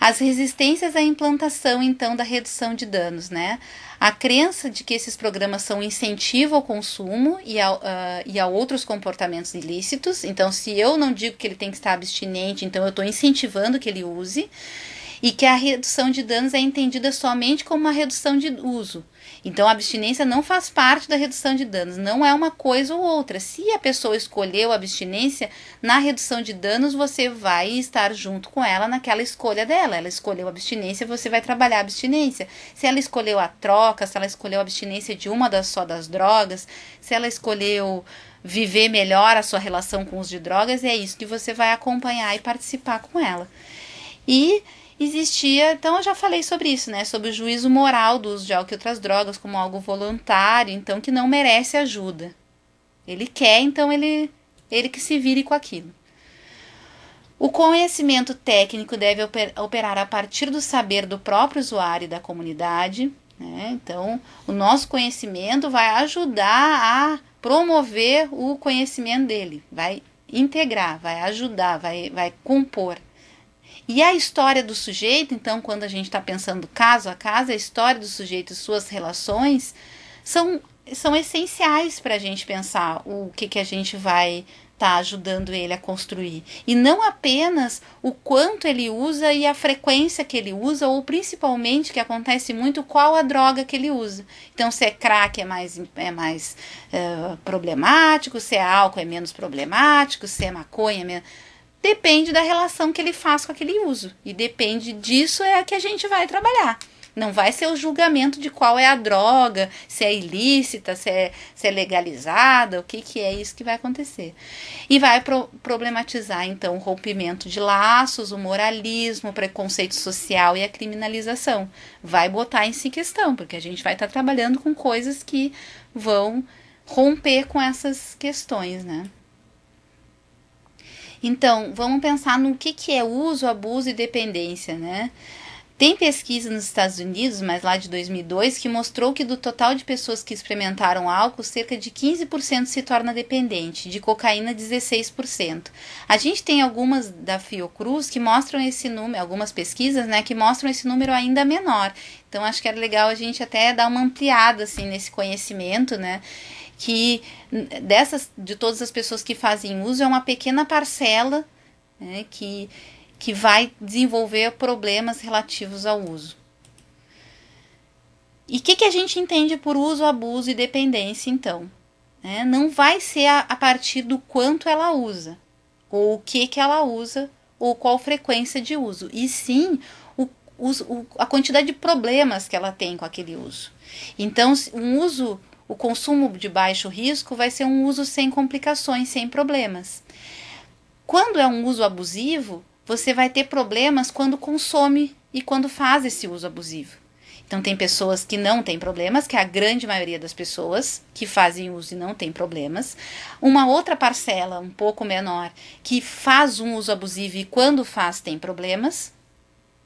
Speaker 1: As resistências à implantação, então, da redução de danos, né? A crença de que esses programas são incentivo ao consumo e, a uh, ah, e a outros comportamentos ilícitos. Então, se eu não digo que ele tem que estar abstinente, então eu estou incentivando que ele use. E que a redução de danos é entendida somente como uma redução de uso. Então, a abstinência não faz parte da redução de danos, não é uma coisa ou outra. Se a pessoa escolheu a abstinência, na redução de danos você vai estar junto com ela naquela escolha dela. Ela escolheu a abstinência, você vai trabalhar a abstinência. Se ela escolheu a troca, se ela escolheu a abstinência de uma das só das drogas, se ela escolheu viver melhor a sua relação com os de drogas, é isso que você vai acompanhar e participar com ela. E existia, então eu já falei sobre isso, né? Sobre o juízo moral do uso de álcool e outras drogas como algo voluntário, então que não merece ajuda. Ele quer, então ele ele que se vire com aquilo. O conhecimento técnico deve operar a partir do saber do próprio usuário e da comunidade. Né? Então, o nosso conhecimento vai ajudar a promover o conhecimento dele, vai integrar, vai ajudar, vai, vai compor. E a história do sujeito, então, quando a gente está pensando caso a caso, a história do sujeito e suas relações são, são essenciais para a gente pensar o que, que a gente vai estar tá ajudando ele a construir. E não apenas o quanto ele usa e a frequência que ele usa, ou principalmente, que acontece muito, qual a droga que ele usa. Então, se é crack é mais, é mais eh, problemático, se é álcool é menos problemático, se é maconha é menos depende da relação que ele faz com aquele uso. E depende disso é a que a gente vai trabalhar. Não vai ser o julgamento de qual é a droga, se é ilícita, se é, se é legalizada, o que, que é isso que vai acontecer. E vai pro problematizar, então, o rompimento de laços, o moralismo, o preconceito social e a criminalização. Vai botar em si questão, porque a gente vai estar tá trabalhando com coisas que vão romper com essas questões, né? Então, vamos pensar no que, que é uso, abuso e dependência, né? Tem pesquisa nos Estados Unidos, mas lá de 2002, que mostrou que do total de pessoas que experimentaram álcool, cerca de 15% se torna dependente, de cocaína 16%. A gente tem algumas da Fiocruz que mostram esse número, algumas pesquisas, né, que mostram esse número ainda menor. Então acho que era legal a gente até dar uma ampliada assim nesse conhecimento, né? que dessas de todas as pessoas que fazem uso é uma pequena parcela né, que, que vai desenvolver problemas relativos ao uso. E o que, que a gente entende por uso, abuso e dependência, então? É, não vai ser a, a partir do quanto ela usa, ou o que, que ela usa, ou qual frequência de uso, e sim o, o, a quantidade de problemas que ela tem com aquele uso. Então, um uso o consumo de baixo risco vai ser um uso sem complicações, sem problemas. Quando é um uso abusivo, você vai ter problemas quando consome e quando faz esse uso abusivo. Então tem pessoas que não têm problemas, que é a grande maioria das pessoas que fazem uso e não têm problemas. Uma outra parcela, um pouco menor, que faz um uso abusivo e quando faz tem problemas.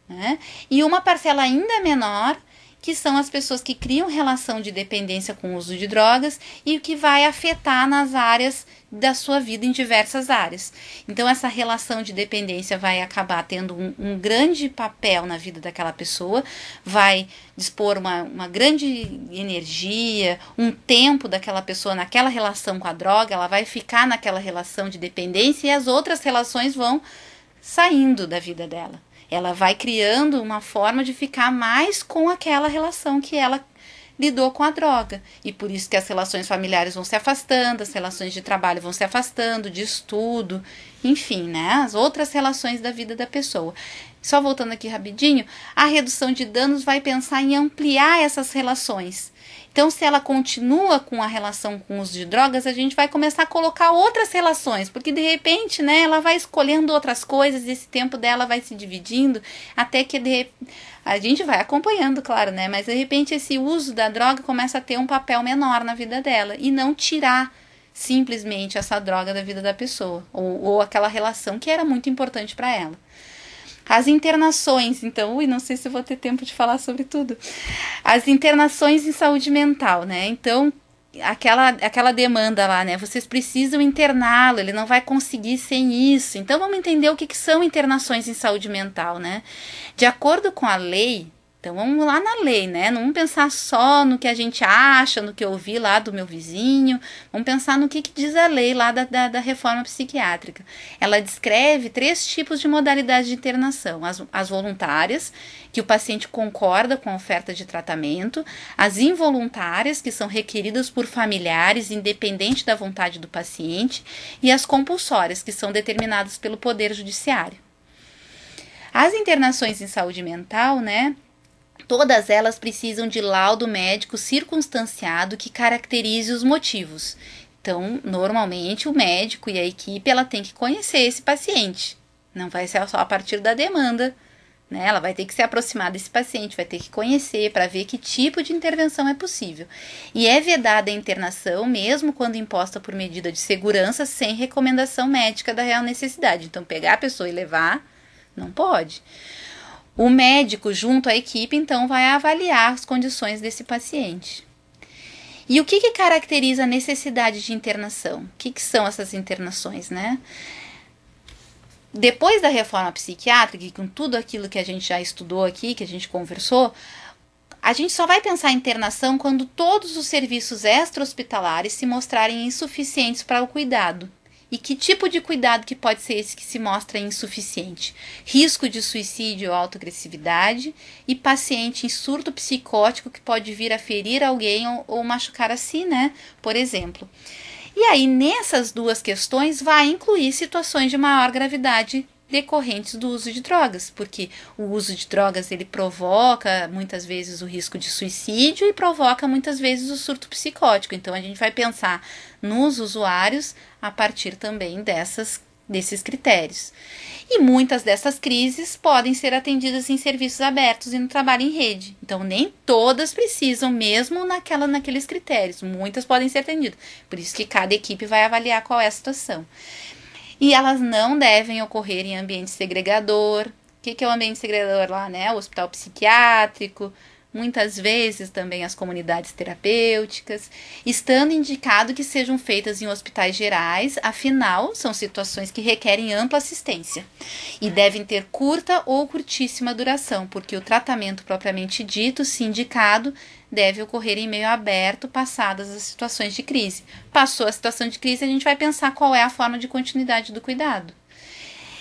Speaker 1: Né? E uma parcela ainda menor que são as pessoas que criam relação de dependência com o uso de drogas e o que vai afetar nas áreas da sua vida em diversas áreas. Então, essa relação de dependência vai acabar tendo um, um grande papel na vida daquela pessoa, vai dispor uma, uma grande energia, um tempo daquela pessoa naquela relação com a droga, ela vai ficar naquela relação de dependência e as outras relações vão saindo da vida dela. Ela vai criando uma forma de ficar mais com aquela relação que ela lidou com a droga. E por isso que as relações familiares vão se afastando, as relações de trabalho vão se afastando, de estudo, enfim, né? As outras relações da vida da pessoa. Só voltando aqui rapidinho, a redução de danos vai pensar em ampliar essas relações então, se ela continua com a relação com o uso de drogas, a gente vai começar a colocar outras relações, porque de repente, né, ela vai escolhendo outras coisas, esse tempo dela vai se dividindo, até que de... a gente vai acompanhando, claro, né, mas de repente esse uso da droga começa a ter um papel menor na vida dela e não tirar simplesmente essa droga da vida da pessoa ou, ou aquela relação que era muito importante para ela. As internações, então, ui, não sei se vou ter tempo de falar sobre tudo. As internações em saúde mental, né? Então, aquela, aquela demanda lá, né? Vocês precisam interná-lo, ele não vai conseguir sem isso. Então vamos entender o que, que, são internações em saúde mental, né? De acordo com a lei então vamos lá na lei, né? Não vamos pensar só no que a gente acha, no que eu ouvi lá do meu vizinho. Vamos pensar no que, que diz a lei lá da, da, da, reforma psiquiátrica. Ela descreve três tipos de modalidades de internação: as, as voluntárias, que o paciente concorda com a oferta de tratamento, as involuntárias, que são requeridas por familiares, independente da vontade do paciente, e as compulsórias, que são determinadas pelo Poder Judiciário. As internações em saúde mental, né? Todas elas precisam de laudo médico circunstanciado que caracterize os motivos. Então, normalmente o médico e a equipe ela tem que conhecer esse paciente. Não vai ser só a partir da demanda, né? Ela vai ter que se aproximar desse paciente, vai ter que conhecer para ver que tipo de intervenção é possível. E é vedada a internação, mesmo quando imposta por medida de segurança, sem recomendação médica da real necessidade. Então, pegar a pessoa e levar, não pode. O médico, junto à equipe, então vai avaliar as condições desse paciente. E o que, que caracteriza a necessidade de internação? O que, que são essas internações, né? Depois da reforma psiquiátrica, com tudo aquilo que a gente já estudou aqui, que a gente conversou, a gente só vai pensar em internação quando todos os serviços extra-hospitalares se mostrarem insuficientes para o cuidado. E que tipo de cuidado que pode ser esse que se mostra insuficiente? Risco de suicídio ou autoagressividade e paciente em surto psicótico que pode vir a ferir alguém ou, ou machucar a si, né? Por exemplo. E aí, nessas duas questões, vai incluir situações de maior gravidade decorrentes do uso de drogas, porque o uso de drogas ele provoca muitas vezes o risco de suicídio e provoca muitas vezes o surto psicótico. Então a gente vai pensar nos usuários a partir também dessas desses critérios. E muitas dessas crises podem ser atendidas em serviços abertos e no trabalho em rede. Então, nem todas precisam, mesmo naquela, naqueles critérios. Muitas podem ser atendidas. Por isso que cada equipe vai avaliar qual é a situação. E elas não devem ocorrer em ambiente segregador. O que, que é o ambiente segregador lá, né? O hospital psiquiátrico, muitas vezes também as comunidades terapêuticas, estando indicado que sejam feitas em hospitais gerais, afinal, são situações que requerem ampla assistência e devem ter curta ou curtíssima duração, porque o tratamento propriamente dito, se indicado, deve ocorrer em meio aberto, passadas as situações de crise. Passou a situação de crise, a gente vai pensar qual é a forma de continuidade do cuidado.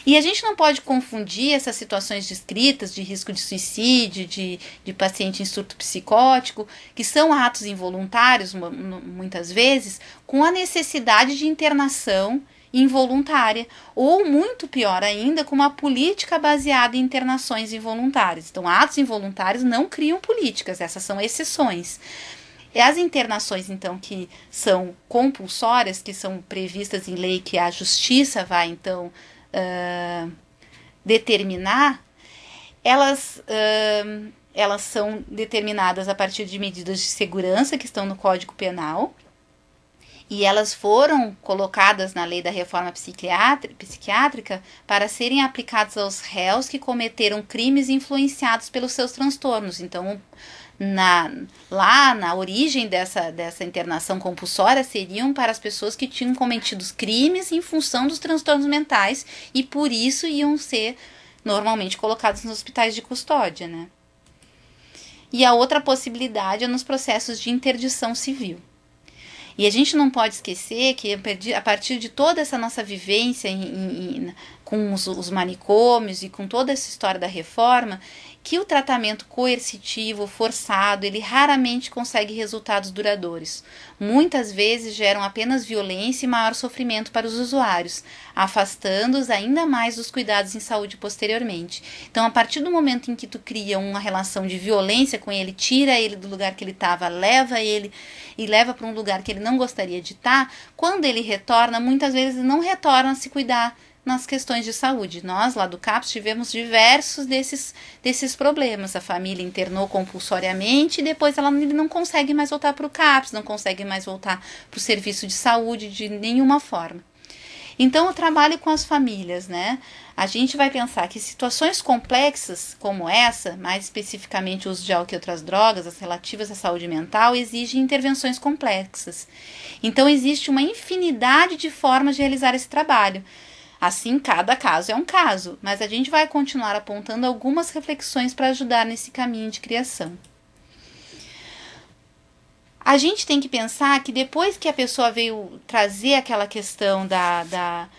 Speaker 1: E a gente não pode confundir essas situações descritas de risco de suicídio, de, de paciente em surto psicótico, que são atos involuntários muitas vezes, com a necessidade de internação involuntária, ou muito pior ainda, com uma política baseada em internações involuntárias. Então, atos involuntários não criam políticas, essas são exceções. E as internações, então, que são compulsórias, que são previstas em lei, que a justiça vai, então, uh, determinar, elas. Uh, elas são determinadas a partir de medidas de segurança que estão no Código Penal e elas foram colocadas na lei da reforma psiquiátrica para serem aplicadas aos réus que cometeram crimes influenciados pelos seus transtornos. Então, na, lá na origem dessa, dessa internação compulsória seriam para as pessoas que tinham cometido crimes em função dos transtornos mentais e por isso iam ser normalmente colocados nos hospitais de custódia, né? E a outra possibilidade é nos processos de interdição civil. E a gente não pode esquecer que a partir de toda essa nossa vivência em, em, com os, os manicômios e com toda essa história da reforma, que o tratamento coercitivo, forçado, ele raramente consegue resultados duradouros. Muitas vezes geram apenas violência e maior sofrimento para os usuários, afastando-os ainda mais dos cuidados em saúde posteriormente. Então, a partir do momento em que tu cria uma relação de violência com ele, tira ele do lugar que ele estava, leva ele e leva para um lugar que ele não gostaria de estar, tá, quando ele retorna, muitas vezes não retorna a se cuidar nas questões de saúde. Nós, lá do CAPS, tivemos diversos desses, desses problemas. A família internou compulsoriamente e depois ela não consegue mais voltar para o CAPS, não consegue mais voltar para o serviço de saúde de nenhuma forma. Então, o trabalho com as famílias, né? A gente vai pensar que situações complexas como essa, mais especificamente o uso de álcool e outras drogas, as relativas à saúde mental, exigem intervenções complexas. Então, existe uma infinidade de formas de realizar esse trabalho. Assim, cada caso é um caso, mas a gente vai continuar apontando algumas reflexões para ajudar nesse caminho de criação. A gente tem que pensar que depois que a pessoa veio trazer aquela questão da, da,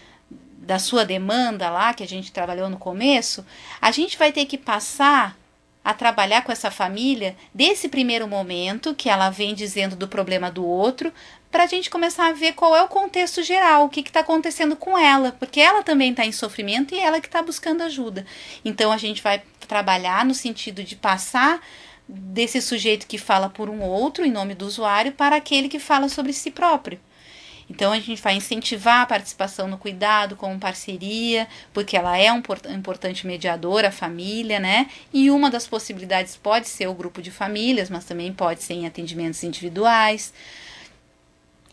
Speaker 1: da sua demanda lá, que a gente trabalhou no começo, a gente vai ter que passar a trabalhar com essa família desse primeiro momento que ela vem dizendo do problema do outro, para a gente começar a ver qual é o contexto geral, o que está acontecendo com ela, porque ela também está em sofrimento e ela que está buscando ajuda. Então a gente vai trabalhar no sentido de passar desse sujeito que fala por um outro em nome do usuário para aquele que fala sobre si próprio. Então a gente vai incentivar a participação no cuidado como parceria, porque ela é um importante mediador, a família, né? E uma das possibilidades pode ser o grupo de famílias, mas também pode ser em atendimentos individuais.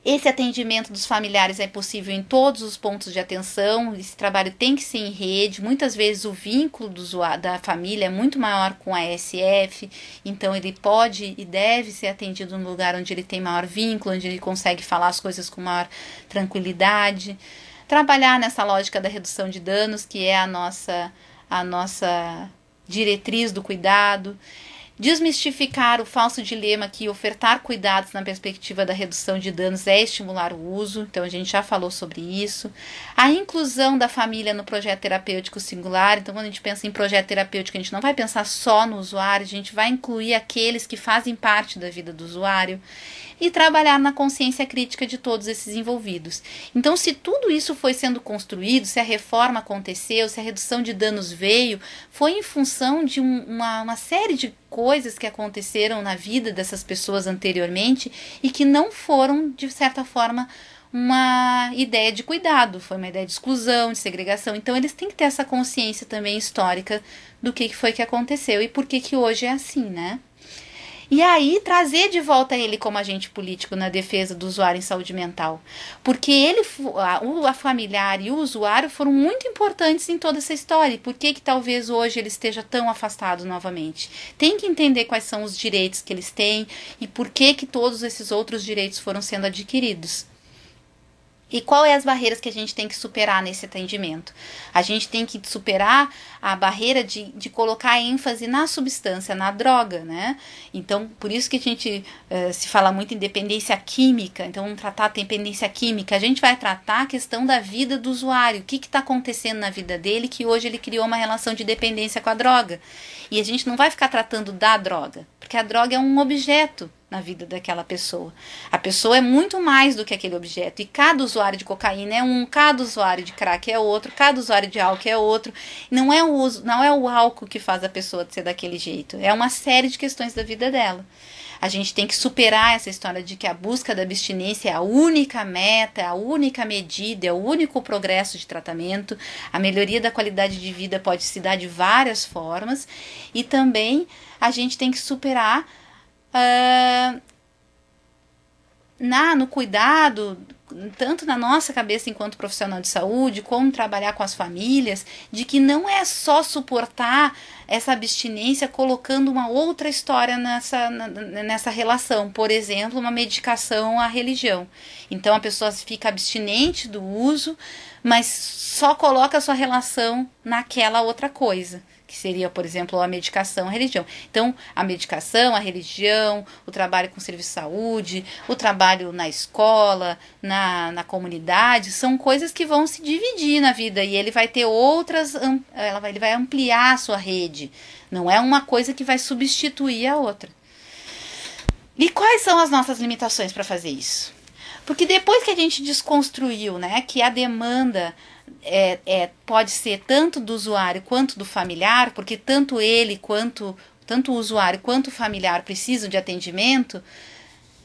Speaker 1: Esse atendimento dos familiares é possível em todos os pontos de atenção. Esse trabalho tem que ser em rede. Muitas vezes o vínculo do, da família é muito maior com a ASF, então ele pode e deve ser atendido no lugar onde ele tem maior vínculo, onde ele consegue falar as coisas com maior tranquilidade. Trabalhar nessa lógica da redução de danos, que é a nossa a nossa diretriz do cuidado desmistificar o falso dilema que ofertar cuidados na perspectiva da redução de danos é estimular o uso, então a gente já falou sobre isso. A inclusão da família no projeto terapêutico singular, então quando a gente pensa em projeto terapêutico, a gente não vai pensar só no usuário, a gente vai incluir aqueles que fazem parte da vida do usuário e trabalhar na consciência crítica de todos esses envolvidos. Então, se tudo isso foi sendo construído, se a reforma aconteceu, se a redução de danos veio, foi em função de um, uma, uma série de coisas que aconteceram na vida dessas pessoas anteriormente e que não foram, de certa forma, uma ideia de cuidado, foi uma ideia de exclusão, de segregação. Então eles têm que ter essa consciência também histórica do que foi que aconteceu e por que que hoje é assim, né? E aí trazer de volta ele como agente político na defesa do usuário em saúde mental. Porque ele, a, a familiar e o usuário foram muito importantes em toda essa história. E por que, que talvez hoje ele esteja tão afastado novamente? Tem que entender quais são os direitos que eles têm e por que, que todos esses outros direitos foram sendo adquiridos. E qual é as barreiras que a gente tem que superar nesse atendimento? A gente tem que superar a barreira de, de colocar ênfase na substância, na droga, né? Então, por isso que a gente uh, se fala muito em dependência química. Então, vamos tratar a dependência química. A gente vai tratar a questão da vida do usuário. O que está acontecendo na vida dele que hoje ele criou uma relação de dependência com a droga? E a gente não vai ficar tratando da droga, porque a droga é um objeto na vida daquela pessoa. A pessoa é muito mais do que aquele objeto. E cada usuário de cocaína é um, cada usuário de crack é outro, cada usuário de álcool é outro. Não é o uso, não é o álcool que faz a pessoa ser daquele jeito. É uma série de questões da vida dela. A gente tem que superar essa história de que a busca da abstinência é a única meta, é a única medida, é o único progresso de tratamento. A melhoria da qualidade de vida pode se dar de várias formas e também a gente tem que superar uh, na, no cuidado, tanto na nossa cabeça enquanto profissional de saúde, como trabalhar com as famílias, de que não é só suportar essa abstinência colocando uma outra história nessa, nessa relação, por exemplo, uma medicação à religião. Então a pessoa fica abstinente do uso, mas só coloca a sua relação naquela outra coisa que seria, por exemplo, a medicação, a religião. Então, a medicação, a religião, o trabalho com o serviço de saúde, o trabalho na escola, na, na comunidade, são coisas que vão se dividir na vida e ele vai ter outras, ela vai, ele vai ampliar a sua rede. Não é uma coisa que vai substituir a outra. E quais são as nossas limitações para fazer isso? Porque depois que a gente desconstruiu, né, que a demanda é, é, pode ser tanto do usuário quanto do familiar, porque tanto ele quanto tanto o usuário quanto o familiar precisam de atendimento,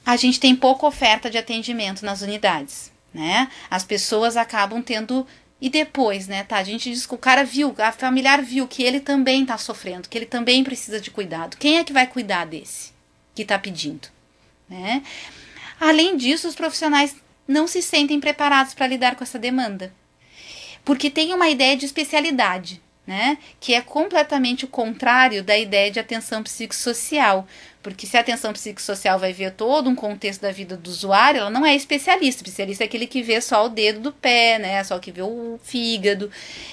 Speaker 1: a gente tem pouca oferta de atendimento nas unidades, né? As pessoas acabam tendo e depois, né, tá? A gente diz que o cara viu, a familiar viu que ele também está sofrendo, que ele também precisa de cuidado. Quem é que vai cuidar desse que está pedindo, né? Além disso, os profissionais não se sentem preparados para lidar com essa demanda porque tem uma ideia de especialidade, né? Que é completamente o contrário da ideia de atenção psicossocial. Porque se a atenção psicossocial vai ver todo um contexto da vida do usuário, ela não é especialista. especialista é aquele que vê só o dedo do pé, né? Só que vê o fígado.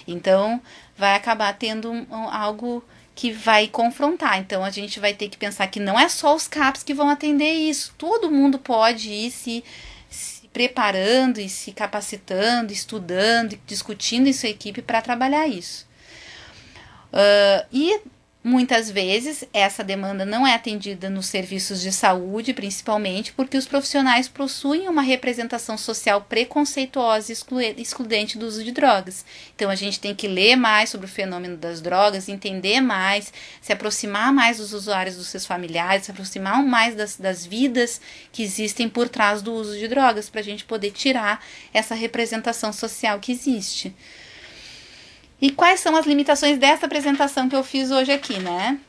Speaker 1: Então, vai acabar tendo um, um, algo que vai confrontar. Então, a gente vai ter que pensar que não é só os CAPs que vão atender isso. Todo mundo pode ir se preparando e se capacitando, estudando, discutindo em sua equipe para trabalhar isso. Uh, e Muitas vezes, essa demanda não é atendida nos serviços de saúde, principalmente porque os profissionais possuem uma representação social preconceituosa e excludente do uso de drogas. Então, a gente tem que ler mais sobre o fenômeno das drogas, entender mais, se aproximar mais dos usuários, dos seus familiares, se aproximar mais das, das vidas que existem por trás do uso de drogas, para a gente poder tirar essa representação social que existe. E quais são as limitações dessa apresentação que eu fiz hoje aqui, né?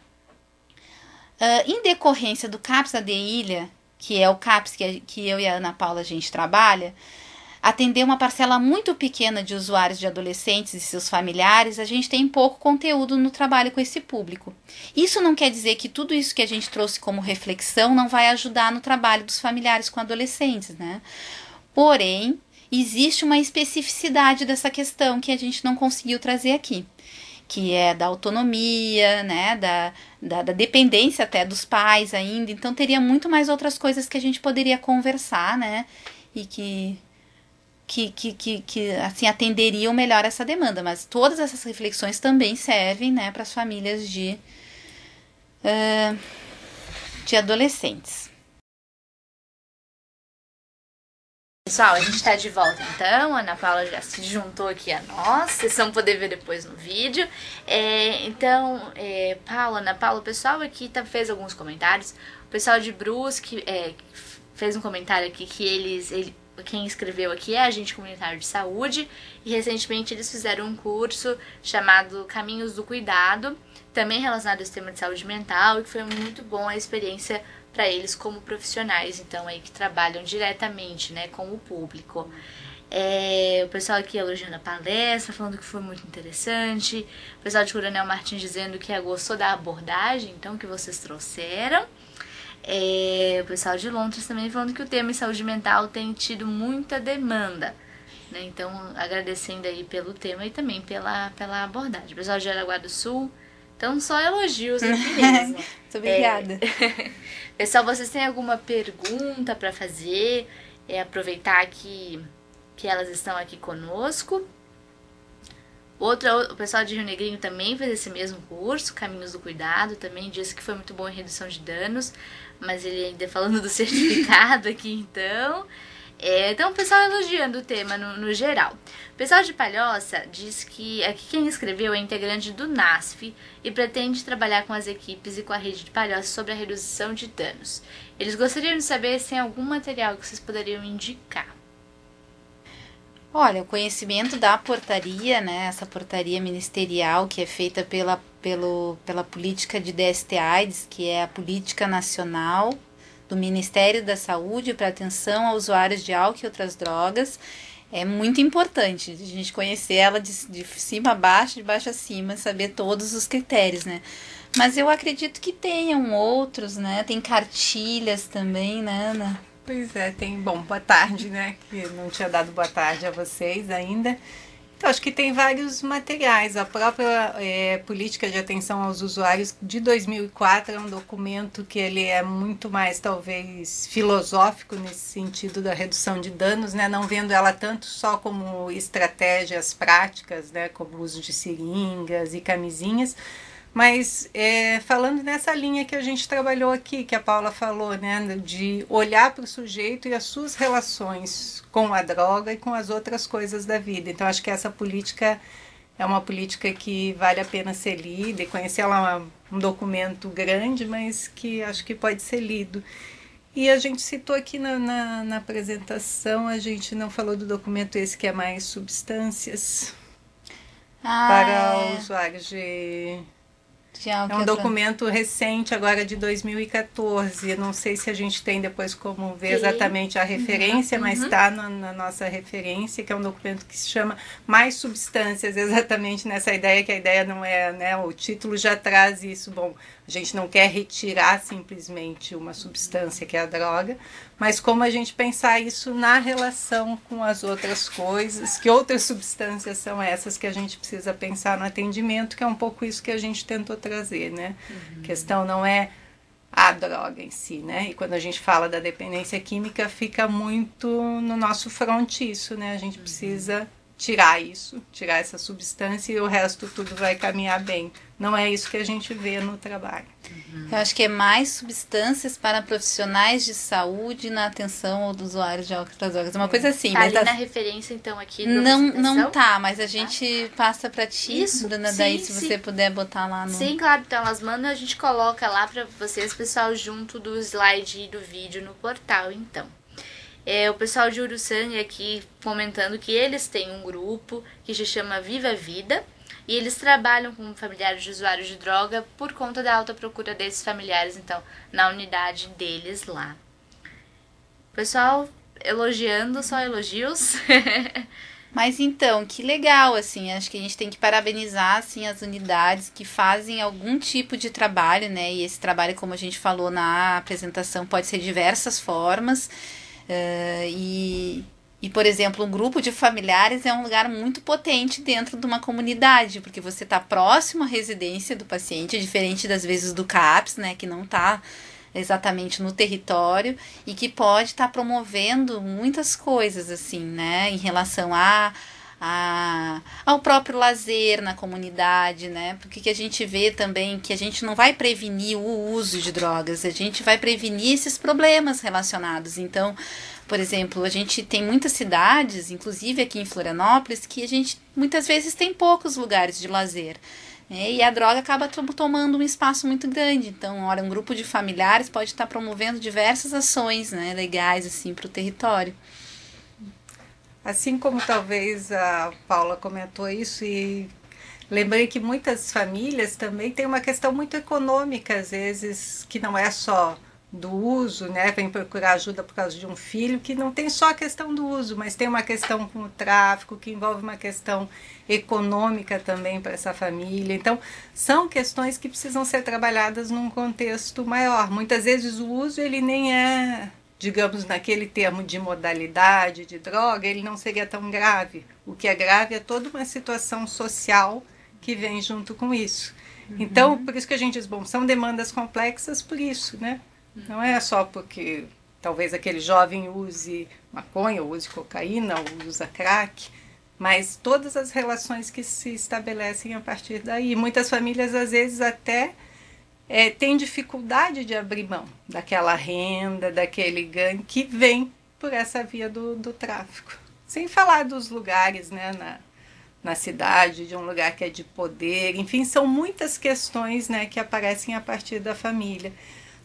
Speaker 1: Uh, em decorrência do CAPS da Ilha, que é o CAPS que, que eu e a Ana Paula a gente trabalha, atender uma parcela muito pequena de usuários de adolescentes e seus familiares, a gente tem pouco conteúdo no trabalho com esse público. Isso não quer dizer que tudo isso que a gente trouxe como reflexão não vai ajudar no trabalho dos familiares com adolescentes, né? Porém, existe uma especificidade dessa questão que a gente não conseguiu trazer aqui, que é da autonomia, né, da, da, da dependência até dos pais ainda. Então teria muito mais outras coisas que a gente poderia conversar, né, e que que, que, que, que assim atenderiam melhor essa demanda. Mas todas essas reflexões também servem, né, para as famílias de uh, de adolescentes. Pessoal, a
Speaker 2: gente está de volta então, a Ana Paula já se juntou aqui a nós, vocês vão poder ver depois no vídeo. É, então, é, Paula, Ana Paula, o pessoal aqui tá, fez alguns comentários, o pessoal de Brusque é, fez um comentário aqui que eles, ele, quem escreveu aqui é agente comunitário de saúde, e recentemente eles fizeram um curso chamado Caminhos do Cuidado, também relacionado ao sistema de saúde mental, e que foi muito bom a experiência para eles como profissionais, então aí que trabalham diretamente, né, com o público. É, o pessoal aqui elogiando a palestra, falando que foi muito interessante. O pessoal de Coronel Martins dizendo que é gostou da abordagem, então, que vocês trouxeram. É, o pessoal de Londres também falando que o tema em saúde mental tem tido muita demanda. Né? Então, agradecendo aí pelo tema e também pela, pela abordagem. O pessoal de Araguá do Sul então, só elogios né? mesmo. Muito obrigada. É... Pessoal, vocês têm alguma pergunta para fazer? É aproveitar que, que elas estão aqui conosco. Outra, o pessoal de Rio Negrinho também fez esse mesmo curso, Caminhos do Cuidado, também disse que foi muito bom em redução de danos, mas ele ainda é falando do certificado aqui então. É, então, o pessoal elogiando o tema no, no, geral. O pessoal de Palhoça diz que aqui quem escreveu é integrante do NASF e pretende trabalhar com as equipes e com a rede de Palhoça sobre a redução de danos. Eles gostariam de saber se tem algum material que vocês poderiam indicar.
Speaker 1: Olha, o conhecimento da portaria, né, essa portaria ministerial que é feita pela, pelo, pela política de DST-AIDS, que é a Política Nacional do Ministério da Saúde para atenção a usuários de álcool e outras drogas é muito importante a gente conhecer ela de, de cima a baixo, de baixo a cima, saber todos os critérios, né? Mas eu acredito que tenham outros, né?
Speaker 3: Tem cartilhas também, né, Ana? Pois é, tem. Bom, boa tarde, né? Que não tinha dado boa tarde a vocês ainda. Eu acho que tem vários materiais. A própria é, política de atenção aos usuários de 2004 é um documento que ele é muito mais talvez filosófico nesse sentido da redução de danos, né? Não vendo ela tanto só como estratégias práticas, né? Como o uso de seringas e camisinhas, mas é, falando nessa linha que a gente trabalhou aqui, que a Paula falou, né, de olhar para o sujeito e as suas relações com a droga e com as outras coisas da vida. Então, acho que essa política é uma política que vale a pena ser lida e conhecer ela é um documento grande, mas que acho que pode ser lido. E a gente citou aqui na, na, na apresentação, a gente não falou do documento esse que é mais substâncias ah, para é. usuários de é um é documento recente, agora de 2014. Não sei se a gente tem depois como ver Sim. exatamente a referência, uhum. mas está uhum. na, na, nossa referência, que é um documento que se chama Mais Substâncias, exatamente nessa ideia, que a ideia não é, né? O título já traz isso. Bom, a gente não quer retirar simplesmente uma substância que é a droga, mas como a gente pensar isso na relação com as outras coisas, que outras substâncias são essas que a gente precisa pensar no atendimento, que é um pouco isso que a gente tentou trazer, né? Uhum. A questão não é a droga em si, né? E quando a gente fala da dependência química, fica muito no nosso fronte isso, né? A gente uhum. precisa tirar isso, tirar essa substância e o resto tudo vai caminhar bem. Não é isso que a gente vê no trabalho. Uhum. Eu acho que é mais substâncias
Speaker 1: para profissionais de saúde na atenção ou do usuário de óculos das drogas. É uma é. coisa assim. Tá mas ali na referência, então, aqui Não, não tá, mas a tá. gente ah. passa para ti, isso, dona sim, daí, se sim. você puder botar lá no... Sim,
Speaker 2: claro. Então, elas mandam, a gente coloca lá para vocês, pessoal, junto do slide e do vídeo no portal, então. É, o pessoal de Uruçanga é aqui comentando que eles têm um grupo que se chama Viva Vida e eles trabalham com familiares de usuários de droga por conta da alta procura desses familiares, então, na unidade deles lá.
Speaker 1: pessoal elogiando, só elogios. Mas então, que legal, assim, acho que a gente tem que parabenizar, assim, as unidades que fazem algum tipo de trabalho, né? E esse trabalho, como a gente falou na apresentação, pode ser diversas formas. Uh, e, e, por exemplo, um grupo de familiares é um lugar muito potente dentro de uma comunidade, porque você está próximo à residência do paciente, é diferente das vezes do CAPS, né, que não está exatamente no território e que pode estar tá promovendo muitas coisas, assim, né, em relação a a, ao próprio lazer na comunidade, né? Porque que a gente vê também que a gente não vai prevenir o uso de drogas, a gente vai prevenir esses problemas relacionados. Então, por exemplo, a gente tem muitas cidades, inclusive aqui em Florianópolis, que a gente muitas vezes tem poucos lugares de lazer. Né? E a droga acaba tomando um espaço muito grande. Então, olha, um grupo de familiares pode estar promovendo diversas ações né, legais assim, para o território.
Speaker 3: Assim como talvez a Paula comentou isso e Lembrei que muitas famílias também têm uma questão muito econômica, às vezes, que não é só do uso, né? Vem procurar ajuda por causa de um filho, que não tem só a questão do uso, mas tem uma questão com o tráfico, que envolve uma questão econômica também para essa família. Então, são questões que precisam ser trabalhadas num contexto maior. Muitas vezes o uso ele nem é digamos, naquele termo de modalidade de droga, ele não seria tão grave. O que é grave é toda uma situação social que vem junto com isso. Uhum. Então, por isso que a gente diz, bom, são demandas complexas por isso, né? Não é só porque talvez aquele jovem use maconha, ou use cocaína, ou usa crack, mas todas as relações que se estabelecem a partir daí. Muitas famílias, às vezes, até é, tem dificuldade de abrir mão daquela renda, daquele ganho que vem por essa via do, do tráfico. Sem falar dos lugares né, na, na cidade, de um lugar que é de poder, enfim, são muitas questões né, que aparecem a partir da família.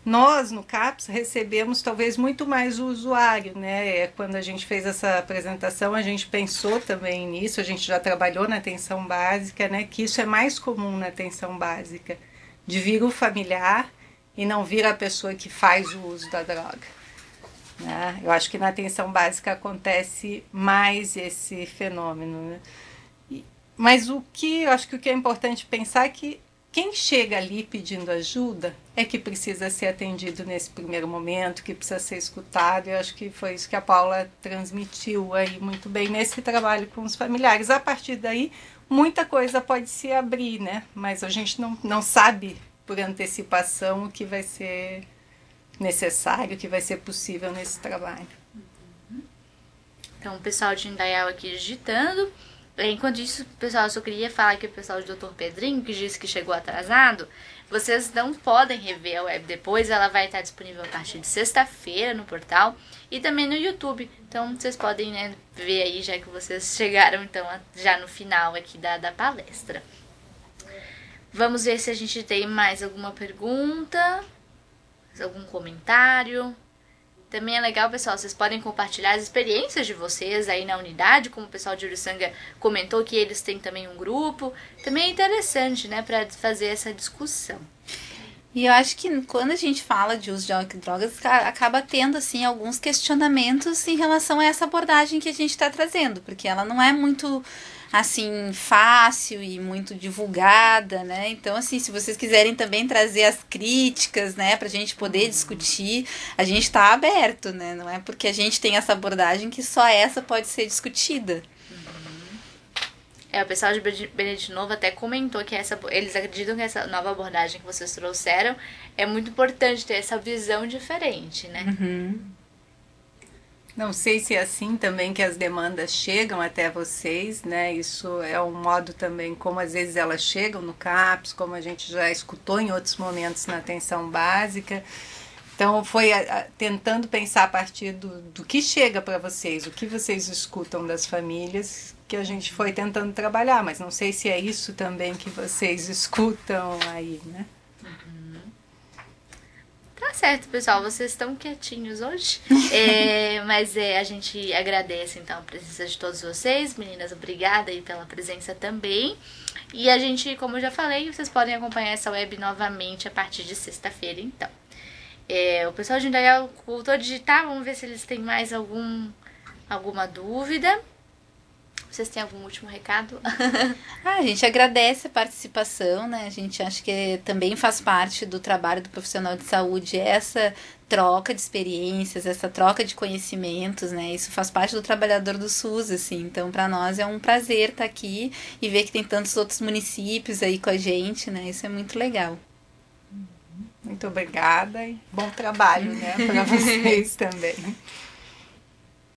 Speaker 3: Nós, no CAPS, recebemos talvez muito mais o usuário, né? É, quando a gente fez essa apresentação, a gente pensou também nisso, a gente já trabalhou na atenção básica, né? Que isso é mais comum na atenção básica de vir o familiar e não vir a pessoa que faz o uso da droga. Né? Eu acho que na atenção básica acontece mais esse fenômeno. Né? E, mas o que eu acho que o que é importante pensar é que quem chega ali pedindo ajuda é que precisa ser atendido nesse primeiro momento, que precisa ser escutado. Eu acho que foi isso que a Paula transmitiu aí muito bem nesse trabalho com os familiares. A partir daí, muita coisa pode se abrir, né? Mas a gente não, não sabe por antecipação o que vai ser necessário, o que vai ser possível nesse trabalho. Então, o pessoal
Speaker 2: de Indaial aqui digitando. Enquanto isso, pessoal, eu só queria falar que o pessoal do Dr. Pedrinho, que disse que chegou atrasado, vocês não podem rever a web depois, ela vai estar disponível a partir de sexta-feira no portal e também no YouTube. Então vocês podem né, ver aí, já que vocês chegaram então já no final aqui da, da palestra. Vamos ver se a gente tem mais alguma pergunta, algum comentário. Também é legal, pessoal, vocês podem compartilhar as experiências de vocês aí na unidade, como o pessoal de Uruçanga comentou que eles têm também um grupo. Também é interessante, né, para fazer essa discussão.
Speaker 1: E eu acho que quando a gente fala de uso de e drogas, acaba tendo assim alguns questionamentos em relação a essa abordagem que a gente está trazendo, porque ela não é muito assim fácil e muito divulgada, né? Então assim, se vocês quiserem também trazer as críticas, né, a gente poder discutir, a gente está aberto, né? Não é porque a gente tem essa abordagem que só essa pode ser discutida.
Speaker 2: É, o pessoal de Benedito Novo até comentou que essa, eles acreditam que essa nova abordagem que vocês trouxeram é muito importante ter essa visão diferente, né?
Speaker 3: Uhum. Não sei se é assim também que as demandas chegam até vocês, né? Isso é um modo também como às vezes elas chegam no CAPS, como a gente já escutou em outros momentos na atenção básica. Então, foi a, a, tentando pensar a partir do, do que chega para vocês, o que vocês escutam das famílias, que a gente foi tentando trabalhar, mas não sei se é isso também que vocês escutam aí, né? Uhum.
Speaker 2: Tá certo, pessoal. Vocês estão quietinhos hoje. é, mas é, a gente agradece, então, a presença de todos vocês. Meninas, obrigada aí pela presença também. E a gente, como eu já falei, vocês podem acompanhar essa web novamente a partir de sexta-feira, então. É, o pessoal de Indaial voltou a digitar, vamos ver se eles têm mais algum, alguma dúvida. Vocês têm algum último recado?
Speaker 1: ah, a gente agradece a participação, né? A gente acha que também faz parte do trabalho do profissional de saúde essa troca de experiências, essa troca de conhecimentos, né? Isso faz parte do trabalhador do SUS, assim. Então, para nós é um prazer estar tá aqui e ver que tem tantos outros municípios aí com a gente, né? Isso é muito legal.
Speaker 3: Uhum. Muito obrigada e bom trabalho, né, para vocês
Speaker 1: também.